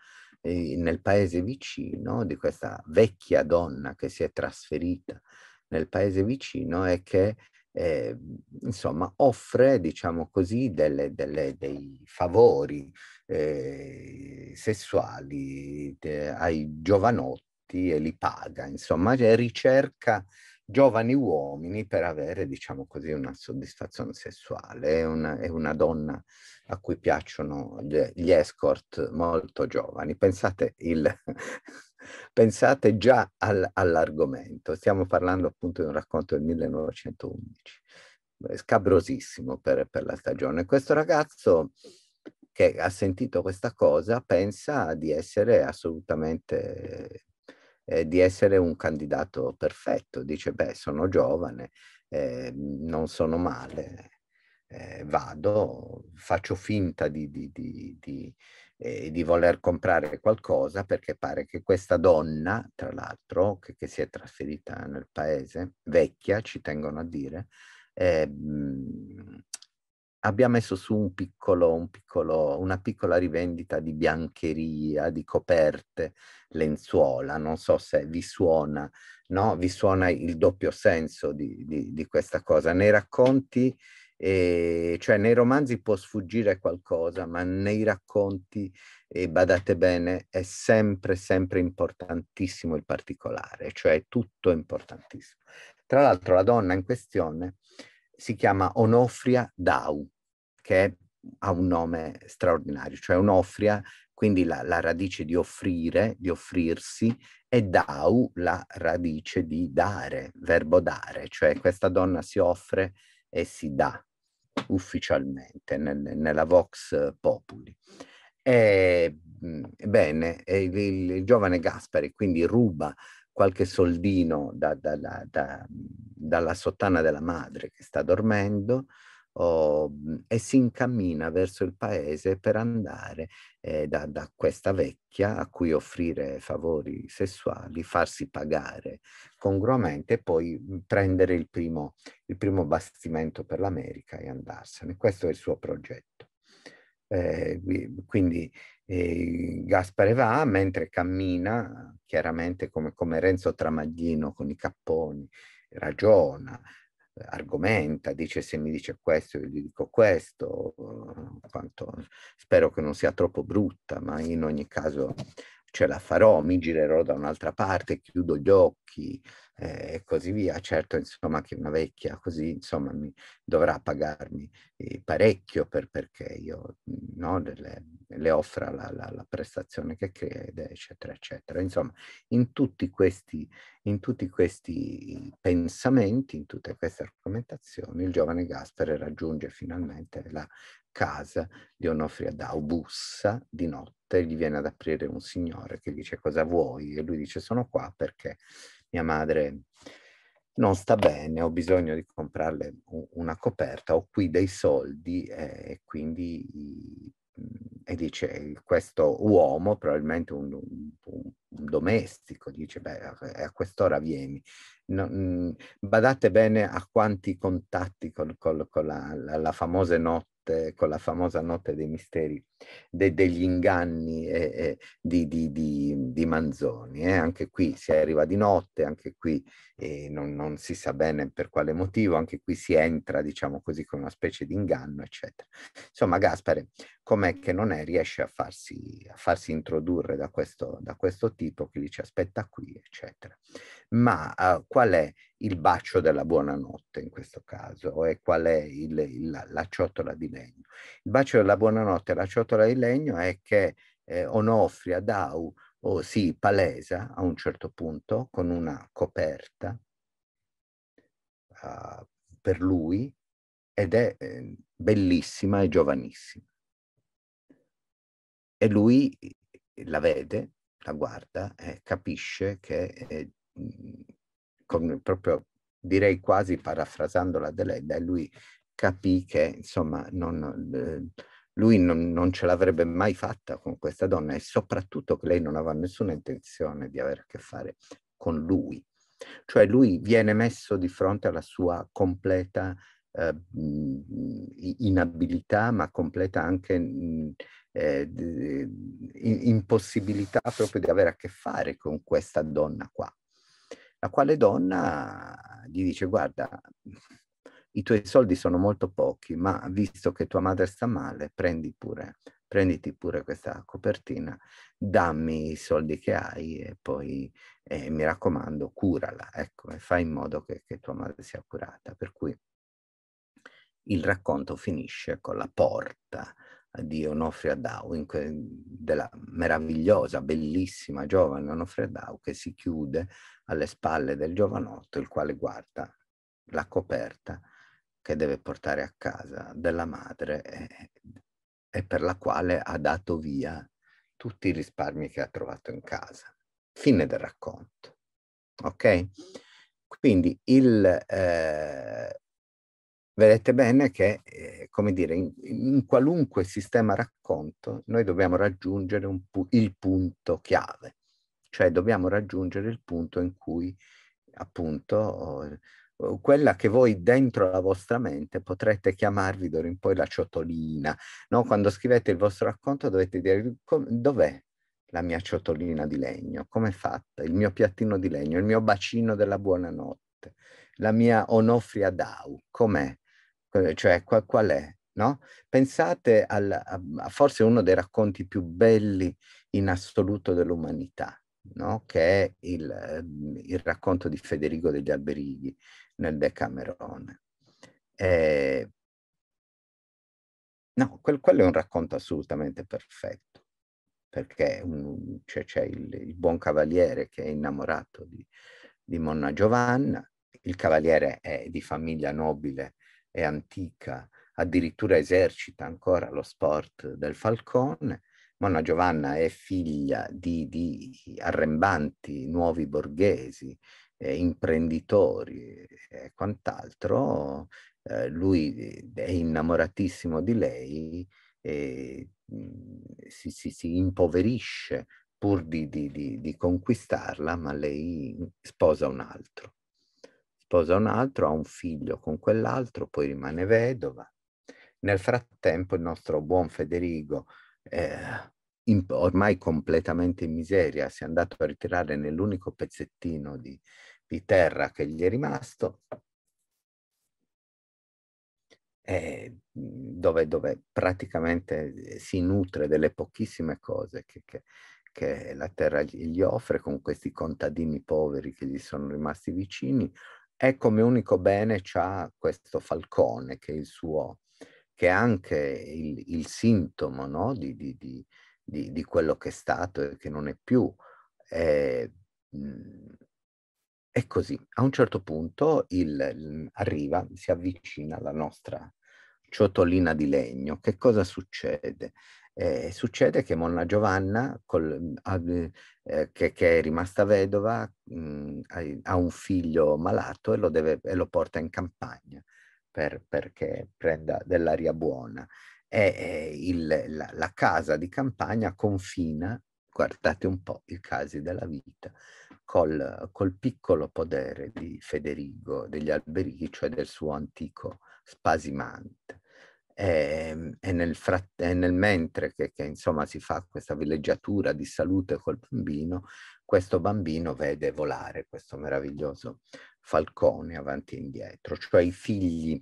eh, nel paese vicino, di questa vecchia donna che si è trasferita nel paese vicino e che eh, insomma, offre, diciamo così, delle, delle, dei favori eh, sessuali de, ai giovanotti e li paga, insomma, ricerca giovani uomini per avere, diciamo così, una soddisfazione sessuale. È una, è una donna a cui piacciono gli, gli escort molto giovani. Pensate il pensate già al, all'argomento. Stiamo parlando appunto di un racconto del 1911, scabrosissimo per, per la stagione. Questo ragazzo che ha sentito questa cosa pensa di essere assolutamente eh, di essere un candidato perfetto, dice beh sono giovane, eh, non sono male, eh, vado, faccio finta di, di, di, di eh, di voler comprare qualcosa perché pare che questa donna, tra l'altro, che, che si è trasferita nel paese, vecchia, ci tengono a dire, eh, abbia messo su un piccolo, un piccolo, una piccola rivendita di biancheria, di coperte, lenzuola, non so se vi suona, no? vi suona il doppio senso di, di, di questa cosa. Nei racconti e ehm, cioè nei romanzi può sfuggire qualcosa, ma nei racconti, e badate bene, è sempre, sempre importantissimo il particolare, cioè tutto è importantissimo. Tra l'altro la donna in questione si chiama Onofria Dau, che è, ha un nome straordinario, cioè Onofria, quindi la, la radice di offrire, di offrirsi, e Dau la radice di dare, verbo dare, cioè questa donna si offre e si dà ufficialmente nel, nella Vox Populi. Ebbene, il, il, il, giovane Gaspari quindi ruba qualche soldino da, da, da, dalla sottana della madre che sta dormendo, oh, e si incammina verso il paese per andare eh, da, da, questa vecchia a cui offrire favori sessuali, farsi pagare congruamente e poi mhmm, prendere il primo, il primo bastimento per l'America e andarsene. Questo è il suo progetto. Eh, quindi eh, Gaspare va mentre cammina, chiaramente come, come Renzo Tramaglino con i capponi, ragiona, argomenta, dice se mi dice questo io gli dico questo, quanto, spero che non sia troppo brutta, ma in ogni caso ce la farò, mi girerò da un'altra parte, chiudo gli occhi, eh, e così via. Certo, insomma, che una vecchia così, insomma, mi dovrà pagarmi eh, parecchio per, perché io no, le, le offra la, la, la, prestazione che crede, eccetera, eccetera. Insomma, in tutti questi, in tutti questi pensamenti, in tutte queste argomentazioni, il giovane Gaspare raggiunge finalmente la casa di Onofria da bussa di notte, gli viene ad aprire un signore che dice cosa vuoi e lui dice sono qua perché mia madre non sta bene, ho bisogno di comprarle una coperta, ho qui dei soldi eh, e quindi e dice questo uomo, probabilmente un, un, un domestico, dice beh a quest'ora vieni. No, mm, badate bene a quanti contatti con, con, con la, la, la famosa notte, con la famosa notte dei misteri de, degli inganni eh, eh, di, di, di, di, Manzoni. Eh. Anche qui si arriva di notte, anche qui eh, non, non, si sa bene per quale motivo, anche qui si entra, diciamo così, con una specie di inganno, eccetera. Insomma, Gaspare, com'è che non è, riesce a farsi, a farsi introdurre da questo, da questo tipo che gli ci aspetta qui, eccetera. Ma eh, qual è il bacio della buonanotte in questo caso? E qual è il, il, la, la ciotola di legno? Il bacio della buonanotte e la ciotola Tortora di Legno è che eh, Onofria Dau oh, si palesa a un certo punto con una coperta uh, per lui ed è eh, bellissima e giovanissima. E lui eh, la vede, la guarda e capisce che, eh, con, proprio direi quasi parafrasando parafrasandola Deleda, lui capì che insomma non, eh, lui non, non ce l'avrebbe mai fatta con questa donna e soprattutto che lei non aveva nessuna intenzione di avere a che fare con lui. Cioè lui viene messo di fronte alla sua completa eh, inabilità, ma completa anche eh, impossibilità proprio di avere a che fare con questa donna qua. La quale donna gli dice guarda, i tuoi soldi sono molto pochi, ma visto che tua madre sta male, prendi pure, prenditi pure questa copertina, dammi i soldi che hai e poi, eh, mi raccomando, curala, ecco, e fai in modo che, che tua madre sia curata. Per cui il racconto finisce con la porta di Onofre Adau, della meravigliosa, bellissima giovane Onofre Dau, che si chiude alle spalle del giovanotto, il quale guarda la coperta che deve portare a casa della madre e, eh, e per la quale ha dato via tutti i risparmi che ha trovato in casa. Fine del racconto. Ok? Quindi il, eh, vedete bene che, eh, come dire, in, in, qualunque sistema racconto noi dobbiamo raggiungere pu il punto chiave, cioè dobbiamo raggiungere il punto in cui appunto Uhm, quella che voi dentro la vostra mente potrete chiamarvi d'ora in poi la ciotolina. No? Quando scrivete il vostro racconto dovete dire dov'è la mia ciotolina di legno, come è fatta, il mio piattino di legno, il mio bacino della buonanotte, la mia onofria dau, com'è? Cioè qual, qual è? No? Pensate al, a, a forse uno dei racconti più belli in assoluto dell'umanità, No? che è il, ehm, il, racconto di Federico degli Alberighi, nel Decamerone. Eh, no, quel, quello è un racconto assolutamente perfetto, perché un, cioè, c'è il, il, buon cavaliere che è innamorato di, di Monna Giovanna, il cavaliere è di famiglia nobile e antica, addirittura esercita ancora lo sport del falcone. Monna Giovanna è figlia di, di arrembanti nuovi borghesi eh, imprenditori e quant'altro, eh, lui è innamoratissimo di lei e mm, si, si, si impoverisce pur di, di, di, di, conquistarla, ma lei sposa un altro. Sposa un altro, ha un figlio con quell'altro, poi rimane vedova. Nel frattempo il nostro buon Federico, eh, in, ormai completamente in miseria, si è andato a ritirare nell'unico pezzettino di, di terra che gli è rimasto, dove, dove, praticamente eh, si nutre delle pochissime cose che, che, che, la terra gli offre con questi contadini poveri che gli sono rimasti vicini e come unico bene c'ha questo falcone che è il suo che è anche il, il sintomo no? di, di, di, di, quello che è stato e che non è più. E, mm, e così, a un certo punto il, arriva, si avvicina alla nostra ciotolina di legno. Che cosa succede? Eh, succede che Monna Giovanna, col, eh, eh, che, che, è rimasta vedova, mh, ha un figlio malato e lo, deve, e lo porta in campagna per, perché prenda dell'aria buona. E, eh, il, la, la, casa di campagna confina guardate un po' i casi della vita, col, col piccolo podere di Federigo degli Alberichi, cioè del suo antico spasimante. E, ehm, e, nel, fratt- e nel, mentre che, che insomma si fa questa villeggiatura di salute col bambino, questo bambino vede volare questo meraviglioso falcone avanti e indietro, cioè i figli,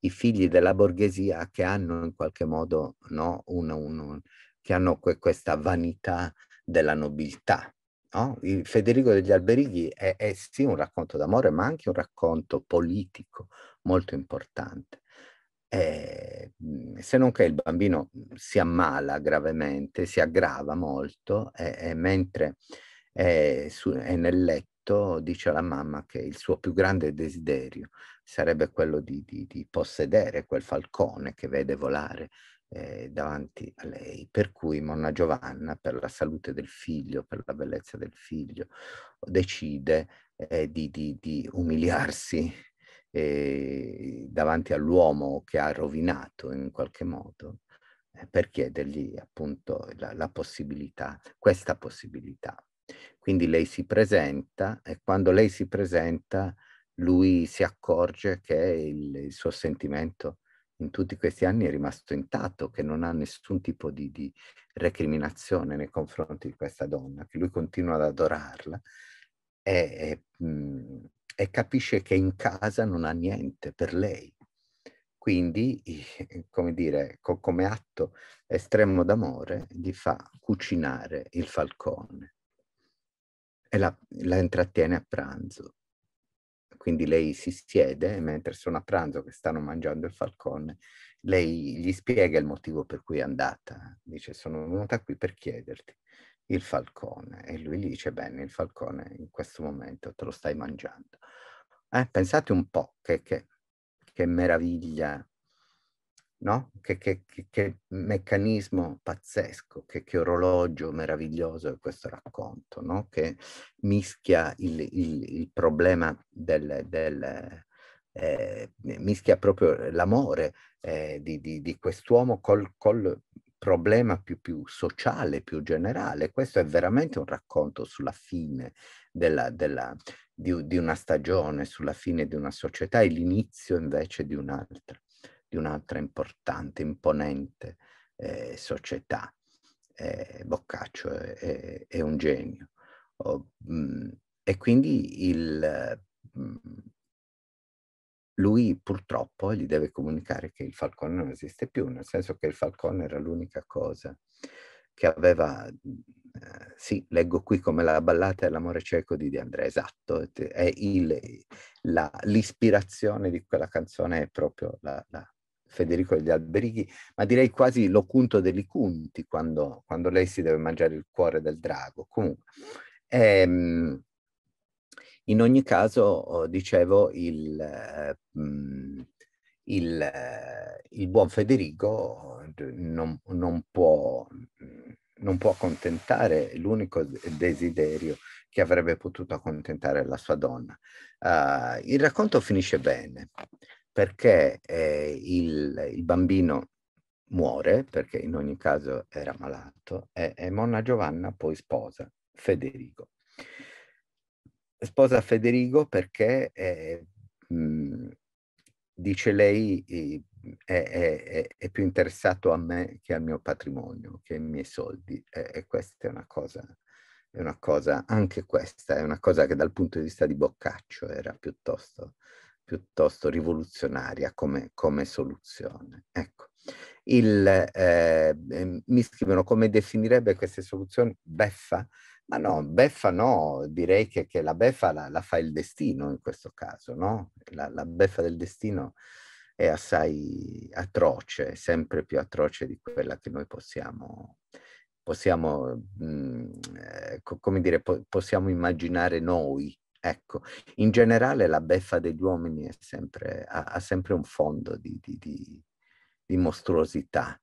i figli della borghesia che hanno in qualche modo no, un, un, un, che hanno que- questa vanità della nobiltà. No? Il Federico degli Alberighi è, è sì un racconto d'amore, ma anche un racconto politico molto importante. Eh, se non che il bambino si ammala gravemente, si aggrava molto e, e mentre è, eh, su, è, nel letto dice alla mamma che il suo più grande desiderio sarebbe quello di, di, di possedere quel falcone che vede volare eh, davanti a lei. Per cui Monna Giovanna, per la salute del figlio, per la bellezza del figlio, decide eh, di, di, di, umiliarsi eh, davanti all'uomo che ha rovinato in qualche modo eh, per chiedergli appunto la, la possibilità, questa possibilità. Quindi lei si presenta e quando lei si presenta lui si accorge che il, il suo sentimento in tutti questi anni è rimasto intatto, che non ha nessun tipo di, di recriminazione nei confronti di questa donna, che lui continua ad adorarla e, e, mm, e capisce che in casa non ha niente per lei. Quindi, eh, come dire, co- come atto estremo d'amore, gli fa cucinare il falcone e la, la intrattiene a pranzo quindi lei si siede mentre sono a pranzo che stanno mangiando il falcone, lei gli spiega il motivo per cui è andata. Dice sono venuta qui per chiederti il falcone e lui gli dice bene il falcone in questo momento te lo stai mangiando. Eh, pensate un po' che, che, che meraviglia no? Che, che, che, che meccanismo pazzesco, che, orologio meraviglioso è questo racconto, no? Che mischia il, il, il problema del, del eh, mischia proprio l'amore eh, di, di, di, quest'uomo col, col problema più, più, sociale, più generale. Questo è veramente un racconto sulla fine della, della, di, di una stagione, sulla fine di una società e l'inizio invece di un'altra di un'altra importante, imponente eh, società. Eh, Boccaccio è, è, un genio. Oh, mh, mm, e quindi il, mh, mm, lui purtroppo gli deve comunicare che il falcone non esiste più, nel senso che il falcone era l'unica cosa che aveva, eh, sì, leggo qui come la ballata dell'amore cieco di De Andrea, esatto, è il, la, l'ispirazione di quella canzone è proprio la, la, Federico degli Alberighi, ma direi quasi l'ocunto degli Cunti quando, quando lei si deve mangiare il cuore del drago. Comunque, ehm, in ogni caso, oh, dicevo, il, eh, mm, il, eh, il buon Federico eh, non, non, può, mm, non può accontentare l'unico desiderio che avrebbe potuto accontentare la sua donna. Uh, il racconto finisce bene perché eh, il, il, bambino muore, perché in ogni caso era malato, e, e Monna Giovanna poi sposa Federico. Sposa Federico perché, eh, mh, dice lei, eh, è, è, è, più interessato a me che al mio patrimonio, che ai miei soldi. E, e questa è una cosa, è una cosa, anche questa è una cosa che dal punto di vista di Boccaccio era piuttosto piuttosto rivoluzionaria come, come soluzione. Ecco. Il, eh, ehm, mi scrivono come definirebbe queste soluzioni beffa? Ma no, beffa no, direi che, che la beffa la, la, fa il destino in questo caso, no? La, la beffa del destino è assai atroce, sempre più atroce di quella che noi possiamo, possiamo mh, mm, eh, co- come dire, po- possiamo immaginare noi Ecco, in generale la beffa degli uomini sempre, ha, ha, sempre un fondo di, di, di, di, mostruosità,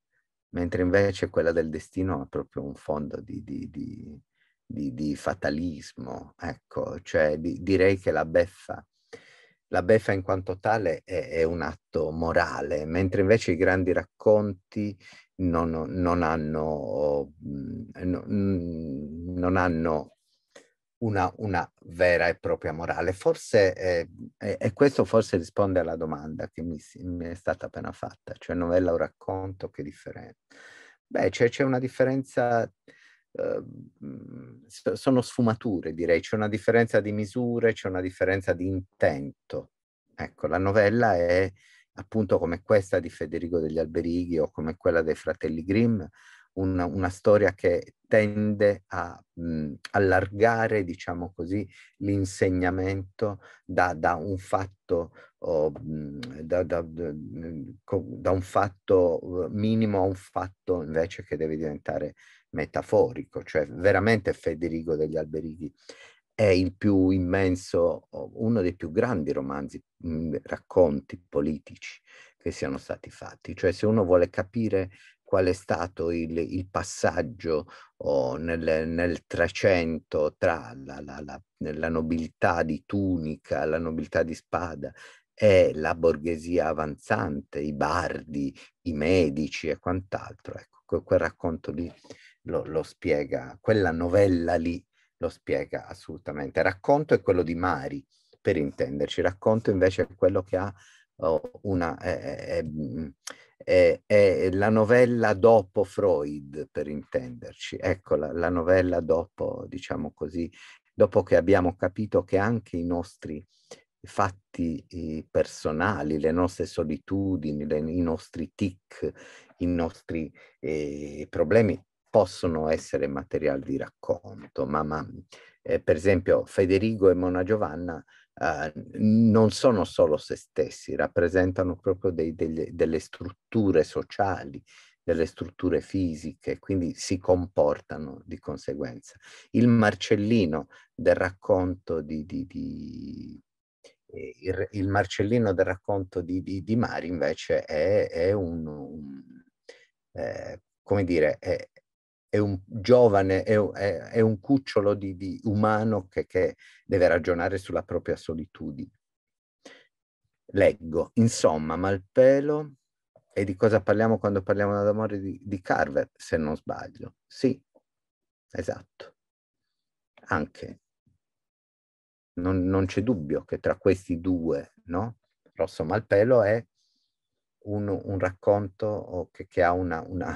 mentre invece quella del destino ha proprio un fondo di, fatalismo. Ecco, cioè direi che la beffa, la beffa in quanto tale è, è, un atto morale, mentre invece i grandi racconti non, non hanno, mm, mm, non hanno una, una vera e propria morale. Forse, eh, e questo forse risponde alla domanda che mi, mi, è stata appena fatta, cioè novella o racconto, che differenza? Beh, c'è, c'è una differenza, eh, mm, sono sfumature direi, c'è una differenza di misure, c'è una differenza di intento. Ecco, la novella è appunto come questa di Federico degli Alberighi o come quella dei fratelli Grimm, una, una storia che tende a mh, mm, allargare, diciamo così, l'insegnamento da, da un fatto o, mm, da, da, mm, da, un fatto uh, minimo a un fatto invece che deve diventare metaforico, cioè veramente Federico degli Alberighi è il più immenso, uno dei più grandi romanzi, mh, racconti politici che siano stati fatti, cioè se uno vuole capire qual è stato il, il passaggio oh, nel, nel 300 tra la, la, la, la nobiltà di tunica, la nobiltà di spada e la borghesia avanzante, i bardi, i medici e quant'altro. Ecco, quel racconto lì lo, lo, spiega, quella novella lì lo spiega assolutamente. Racconto è quello di Mari, per intenderci. Racconto invece è quello che ha oh, una... È, è, è, è la novella dopo Freud, per intenderci. Ecco, la, la novella dopo, diciamo così, dopo che abbiamo capito che anche i nostri fatti eh, personali, le nostre solitudini, le, i nostri tic, i nostri eh, problemi possono essere materiali di racconto, ma, ma eh, per esempio Federico e Mona Giovanna Ah, non sono solo se stessi, rappresentano proprio dei, delle, delle, strutture sociali, delle strutture fisiche, quindi si comportano di conseguenza. Il Marcellino del racconto di, di, di eh, il, il, Marcellino del racconto di, di Mari invece è, è un, un eh, come dire, è, è un giovane, è, è, è un cucciolo di, di umano che, che deve ragionare sulla propria solitudine. Leggo, insomma, Malpelo e di cosa parliamo quando parliamo d'amore di, di Carver, se non sbaglio. Sì, esatto. Anche. Non, non c'è dubbio che tra questi due, no? Rosso Malpelo è un, un racconto che, che ha una, una,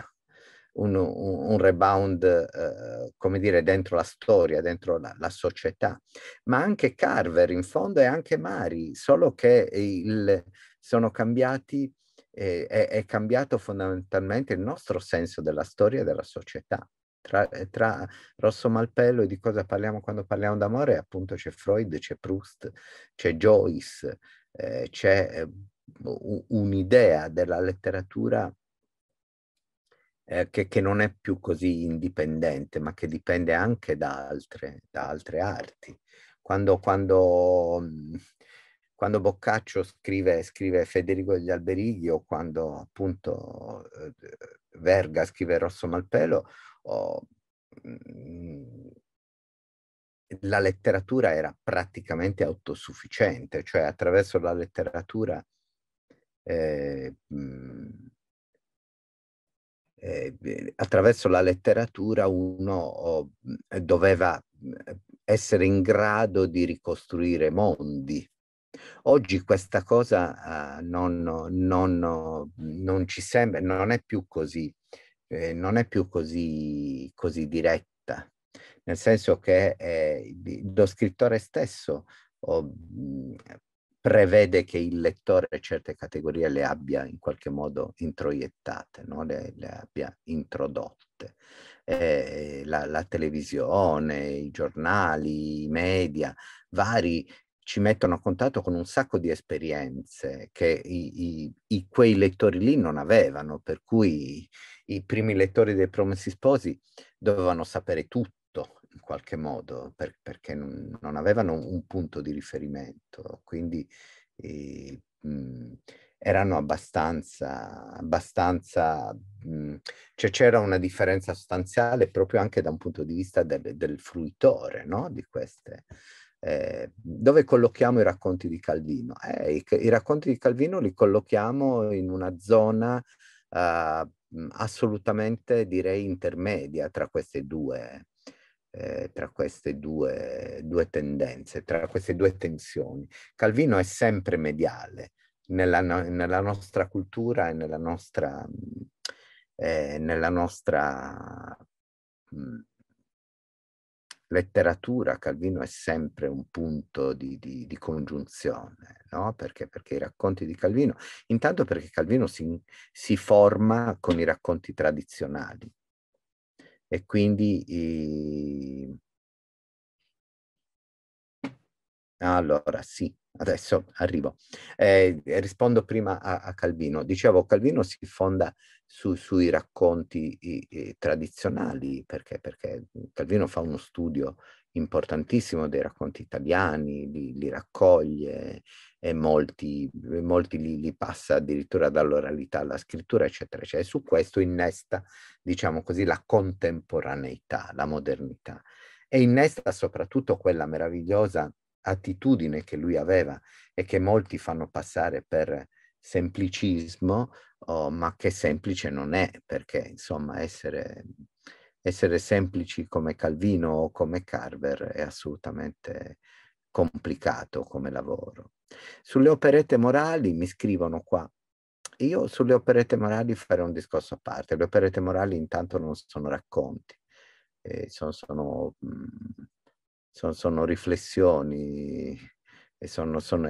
un, un rebound, eh, come dire, dentro la storia, dentro la, la, società. Ma anche Carver, in fondo, e anche Mari, solo che il, sono cambiati, eh, è, è, cambiato fondamentalmente il nostro senso della storia e della società. Tra, eh, tra Rosso Malpello e di cosa parliamo quando parliamo d'amore, appunto c'è Freud, c'è Proust, c'è Joyce, eh, c'è eh, un'idea della letteratura eh, che, che, non è più così indipendente, ma che dipende anche da altre, da altre arti. Quando, quando, mm, quando Boccaccio scrive, scrive, Federico degli Alberighi o quando appunto eh, Verga scrive Rosso Malpelo, oh, la letteratura era praticamente autosufficiente, cioè attraverso la letteratura eh, mm, eh, attraverso la letteratura uno oh, doveva essere in grado di ricostruire mondi. Oggi questa cosa eh, non, non, non, ci sembra, non è più così, eh, non è più così, così diretta, nel senso che eh, lo scrittore stesso oh, prevede che il lettore certe categorie le abbia in qualche modo introiettate, no? le, le, abbia introdotte. Eh, la, la televisione, i giornali, i media, vari ci mettono a contatto con un sacco di esperienze che i, i, i, quei lettori lì non avevano, per cui i primi lettori dei Promessi Sposi dovevano sapere tutto in qualche modo per, perché non, non, avevano un punto di riferimento, quindi eh, mh, erano abbastanza, abbastanza mh, cioè c'era una differenza sostanziale proprio anche da un punto di vista del, del fruitore no? di queste. Eh, dove collochiamo i racconti di Calvino? Eh, i, I racconti di Calvino li collochiamo in una zona Uh, assolutamente direi intermedia tra queste due eh, tra queste due, due, tendenze, tra queste due tensioni. Calvino è sempre mediale nella, nella nostra cultura e nella nostra, mm, eh, nella nostra mm, letteratura. Calvino è sempre un punto di, di, di congiunzione, no? Perché? Perché i racconti di Calvino, intanto perché Calvino si, si forma con i racconti tradizionali e quindi eh, Allora, sì, adesso arrivo. Eh, rispondo prima a, a, Calvino. Dicevo, Calvino si fonda su, sui racconti i, i, tradizionali, perché, perché, Calvino fa uno studio importantissimo dei racconti italiani, li, li raccoglie, e molti, molti li, li, passa addirittura dall'oralità alla scrittura, eccetera, eccetera. E su questo innesta, diciamo così, la contemporaneità, la modernità. E innesta soprattutto quella meravigliosa attitudine che lui aveva e che molti fanno passare per semplicismo, oh, ma che semplice non è, perché insomma essere, essere semplici come Calvino o come Carver è assolutamente complicato come lavoro. Sulle operette morali mi scrivono qua. Io sulle operette morali farei un discorso a parte. Le operette morali intanto non sono racconti, eh, sono, sono, mm, sono, sono, riflessioni, è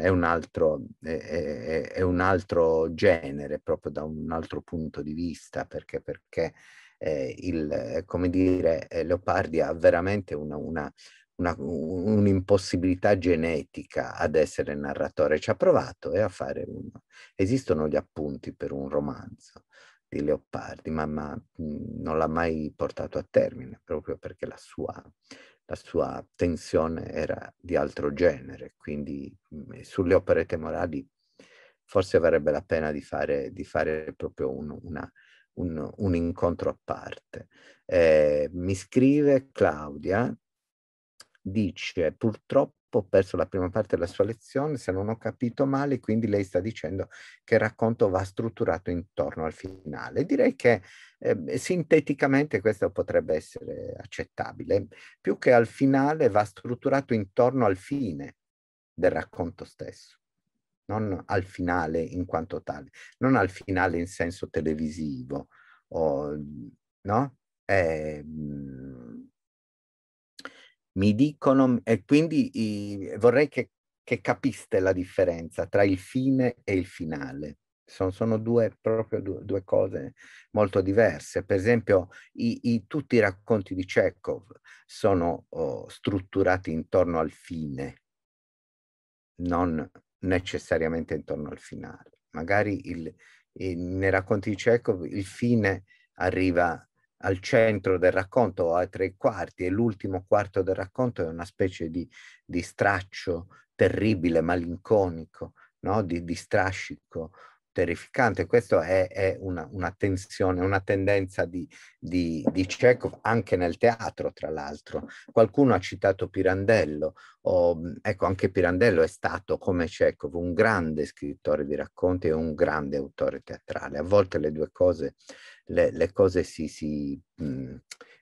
un, altro, è, è, è, un altro, genere proprio da un altro punto di vista, perché, perché eh, il, come dire, eh, Leopardi ha veramente una, una, una, un'impossibilità genetica ad essere narratore, ci ha provato e eh, a fare uno. Esistono gli appunti per un romanzo di Leopardi, ma, ma mhmm, non l'ha mai portato a termine, proprio perché la sua, la sua tensione era di altro genere, quindi mhmm, sulle operette morali forse varrebbe la pena di fare, di fare proprio un, una, un, un, incontro a parte. Eh, mi scrive Claudia dice purtroppo ho perso la prima parte della sua lezione, se non ho capito male, quindi lei sta dicendo che il racconto va strutturato intorno al finale. Direi che eh, sinteticamente questo potrebbe essere accettabile, più che al finale va strutturato intorno al fine del racconto stesso, non al finale in quanto tale, non al finale in senso televisivo o no? Eh, mi dicono, mhmm, e quindi i, vorrei che, che, capiste la differenza tra il fine e il finale. Sono, sono due, proprio due, due, cose molto diverse. Per esempio, i, i, tutti i racconti di Chekhov sono oh, strutturati intorno al fine, non necessariamente intorno al finale. Magari il, nei racconti di Chekhov il fine arriva al centro del racconto o a tre quarti e l'ultimo quarto del racconto è una specie di, di straccio terribile, malinconico, no? di, di strascico terrificante. Questa è, è una, una, tensione, una tendenza di, di, di Chekhov anche nel teatro, tra l'altro. Qualcuno ha citato Pirandello. Oh, ecco, anche Pirandello è stato, come Chekhov, un grande scrittore di racconti e un grande autore teatrale. A volte le due cose, le, le cose si... si mh, mm,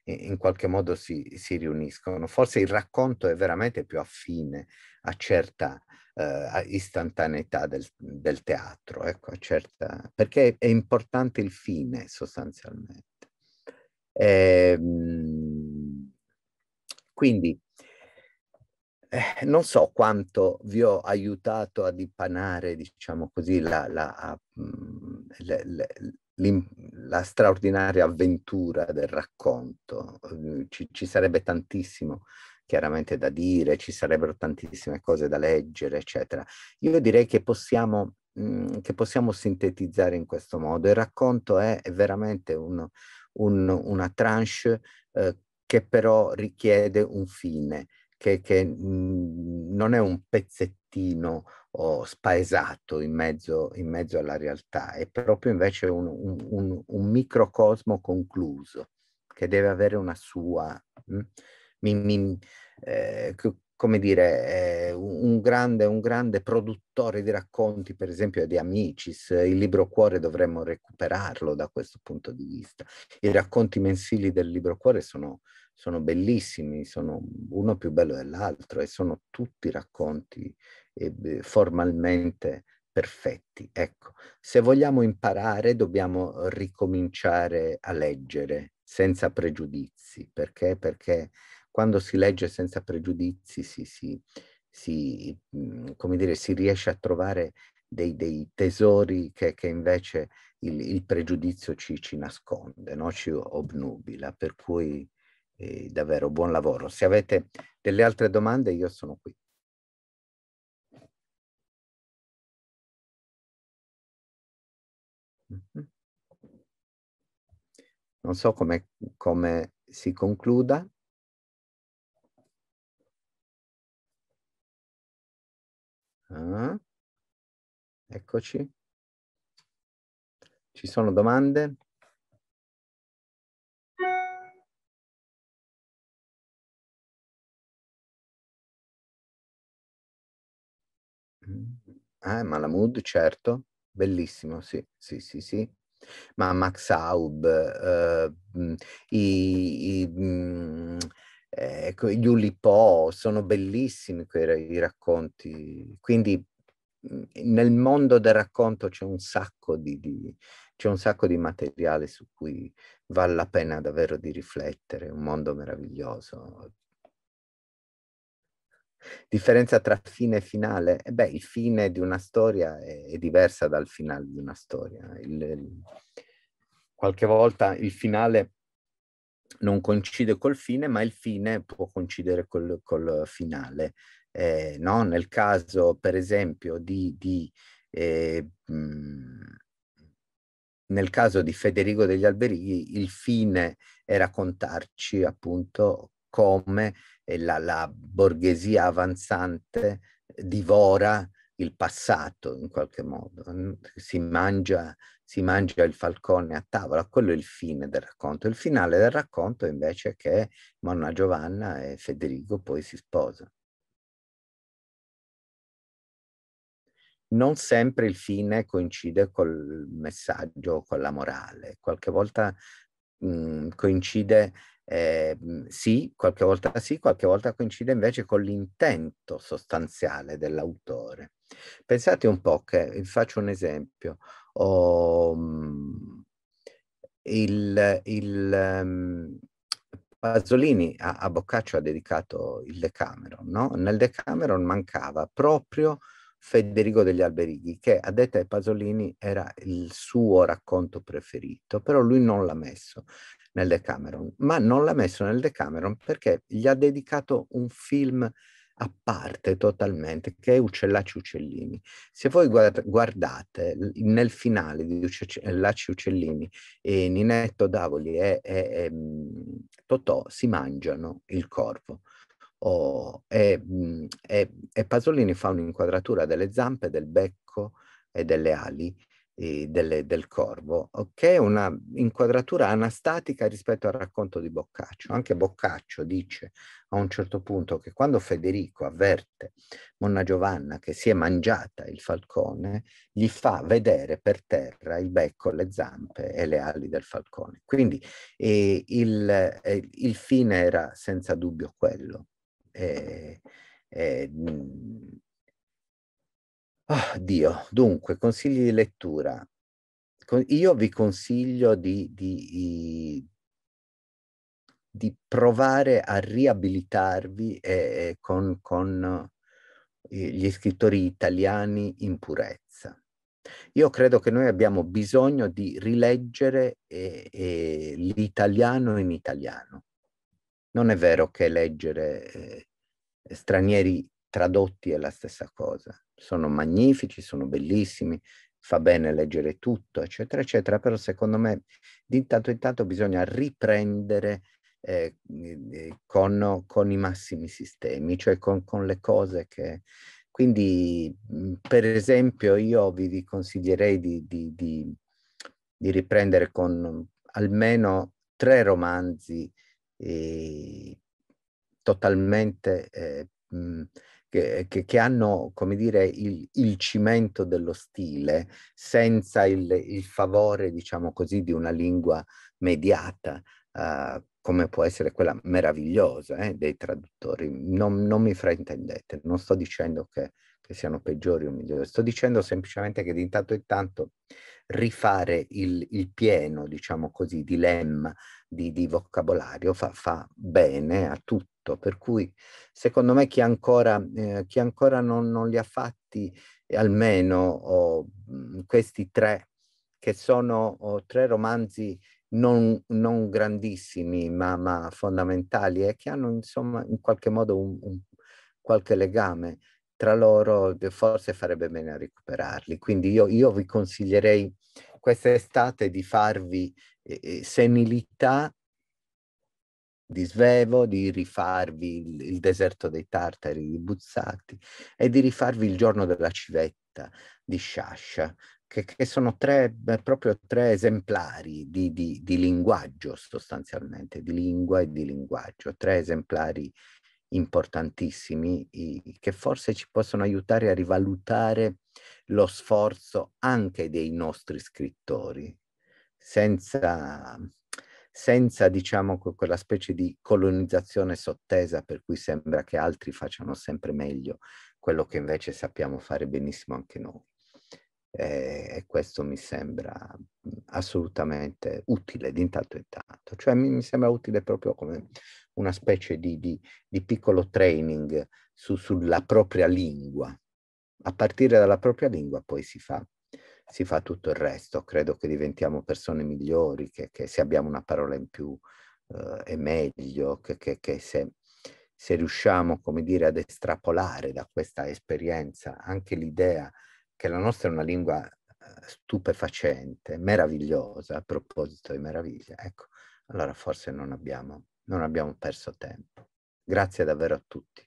in qualche modo si, si riuniscono. Forse il racconto è veramente più affine a certa, eh, istantaneità del, del teatro, ecco, certa, perché è importante il fine sostanzialmente. E, ehm, quindi eh, non so quanto vi ho aiutato a dipanare, diciamo così, la, la, la, mm, la straordinaria avventura del racconto. Ci, ci sarebbe tantissimo chiaramente da dire, ci sarebbero tantissime cose da leggere, eccetera. Io direi che possiamo, mh, mm, che possiamo sintetizzare in questo modo. Il racconto è veramente un, un, una tranche eh, che però richiede un fine, che, che mh, mm, non è un pezzettino oh, spaesato in mezzo, in mezzo, alla realtà, è proprio invece un, un, un microcosmo concluso che deve avere una sua... Mh? Mm, mi, mi, eh, come dire, eh, un, grande, un, grande, produttore di racconti, per esempio di Amicis, il libro Cuore dovremmo recuperarlo da questo punto di vista. I racconti mensili del libro Cuore sono, sono bellissimi, sono uno più bello dell'altro e sono tutti racconti eh, formalmente perfetti. Ecco, se vogliamo imparare dobbiamo ricominciare a leggere senza pregiudizi, perché? Perché quando si legge senza pregiudizi si, si, si, mhmm, dire, si riesce a trovare dei, dei tesori che, che invece il, il, pregiudizio ci, ci nasconde, no? ci obnubila, per cui eh, davvero buon lavoro. Se avete delle altre domande io sono qui. Non so come, come si concluda. Ah, eccoci. Ci sono domande? Mm. Ah, Malamud, certo, bellissimo, sì, sì, sì, sì. Ma Max Aub, eh, mm, i, i mm, ecco, gli Ulipo, sono bellissimi quei racconti. Quindi mm, nel mondo del racconto c'è un sacco di, di c'è un sacco di materiale su cui vale la pena davvero di riflettere, un mondo meraviglioso. Differenza tra fine e finale? Eh beh, il fine di una storia è, è diversa dal finale di una storia. Il, il, qualche volta il finale non coincide col fine, ma il fine può coincidere col, col finale. Eh, no? Nel caso, per esempio, di, di eh, nel caso di Federico degli Alberighi, il fine è raccontarci appunto come eh, la, la borghesia avanzante divora il passato in qualche modo, si mangia si mangia il falcone a tavola, quello è il fine del racconto. Il finale del racconto invece è che Monna Giovanna e Federico poi si sposano. non sempre il fine coincide col messaggio, con la morale, qualche volta mh, mm, coincide eh, mm, sì, qualche volta sì, qualche volta coincide invece con l'intento sostanziale dell'autore. Pensate un po' che, vi faccio un esempio, um, il, il um, Pasolini a, a, Boccaccio ha dedicato il Decameron, no? Nel Decameron mancava proprio Federico degli Alberighi, che a detta di Pasolini era il suo racconto preferito, però lui non l'ha messo nel Decameron, ma non l'ha messo nel Decameron perché gli ha dedicato un film a parte totalmente, che è Uccellacci Uccellini. Se voi guardate nel finale di Uccellacci Uccellini, eh, Ninetto Davoli e, e, e mm, Totò si mangiano il corpo. Oh, e, mm, e, e Pasolini fa un'inquadratura delle zampe, del becco e delle ali delle, del corvo, che è una inquadratura anastatica rispetto al racconto di Boccaccio. Anche Boccaccio dice a un certo punto che quando Federico avverte Monna Giovanna che si è mangiata il falcone, gli fa vedere per terra il becco, le zampe e le ali del falcone. Quindi eh, il, eh, il, fine era senza dubbio quello. Eh, eh Oh, Dio, dunque, consigli di lettura. Io vi consiglio di, di, di provare a riabilitarvi e, eh, eh, con, con eh, gli scrittori italiani in purezza. Io credo che noi abbiamo bisogno di rileggere eh, eh, l'italiano in italiano. Non è vero che leggere eh, stranieri tradotti è la stessa cosa sono magnifici, sono bellissimi, fa bene leggere tutto, eccetera, eccetera, però secondo me di tanto in tanto bisogna riprendere eh, eh con, con, i massimi sistemi, cioè con, con le cose che... Quindi, per esempio, io vi consiglierei di, di, di, di riprendere con almeno tre romanzi eh, totalmente eh, mh, che, che, che hanno, come dire, il, il, cimento dello stile senza il, il, favore, diciamo così, di una lingua mediata. Uh, come può essere quella meravigliosa eh, dei traduttori. Non, non, mi fraintendete, non sto dicendo che, che, siano peggiori o migliori, sto dicendo semplicemente che di tanto in tanto rifare il, il pieno, diciamo così, di lemma, di, di vocabolario fa, fa, bene a tutti tutto, per cui secondo me chi ancora, eh, chi ancora non, non, li ha fatti, almeno oh, questi tre, che sono oh, tre romanzi non, non grandissimi ma, ma, fondamentali e che hanno insomma in qualche modo un, un, qualche legame tra loro, forse farebbe bene a recuperarli. Quindi io, io vi consiglierei quest'estate di farvi eh, senilità di Svevo, di rifarvi il, il deserto dei tartari di Buzzati e di rifarvi il giorno della civetta di Sciascia, che, che, sono tre, beh, proprio tre esemplari di, di, di, linguaggio sostanzialmente, di lingua e di linguaggio, tre esemplari importantissimi i, che forse ci possono aiutare a rivalutare lo sforzo anche dei nostri scrittori, senza senza diciamo quella specie di colonizzazione sottesa per cui sembra che altri facciano sempre meglio quello che invece sappiamo fare benissimo anche noi. Eh, e questo mi sembra assolutamente utile di intanto e tanto, cioè mi, mi sembra utile proprio come una specie di, di, di piccolo training su, sulla propria lingua. A partire dalla propria lingua poi si fa si fa tutto il resto. Credo che diventiamo persone migliori, che, che se abbiamo una parola in più eh, è meglio, che, che, che se, se, riusciamo, come dire, ad estrapolare da questa esperienza anche l'idea che la nostra è una lingua eh, stupefacente, meravigliosa, a proposito di meraviglia, ecco, allora forse non abbiamo, non abbiamo perso tempo. Grazie davvero a tutti.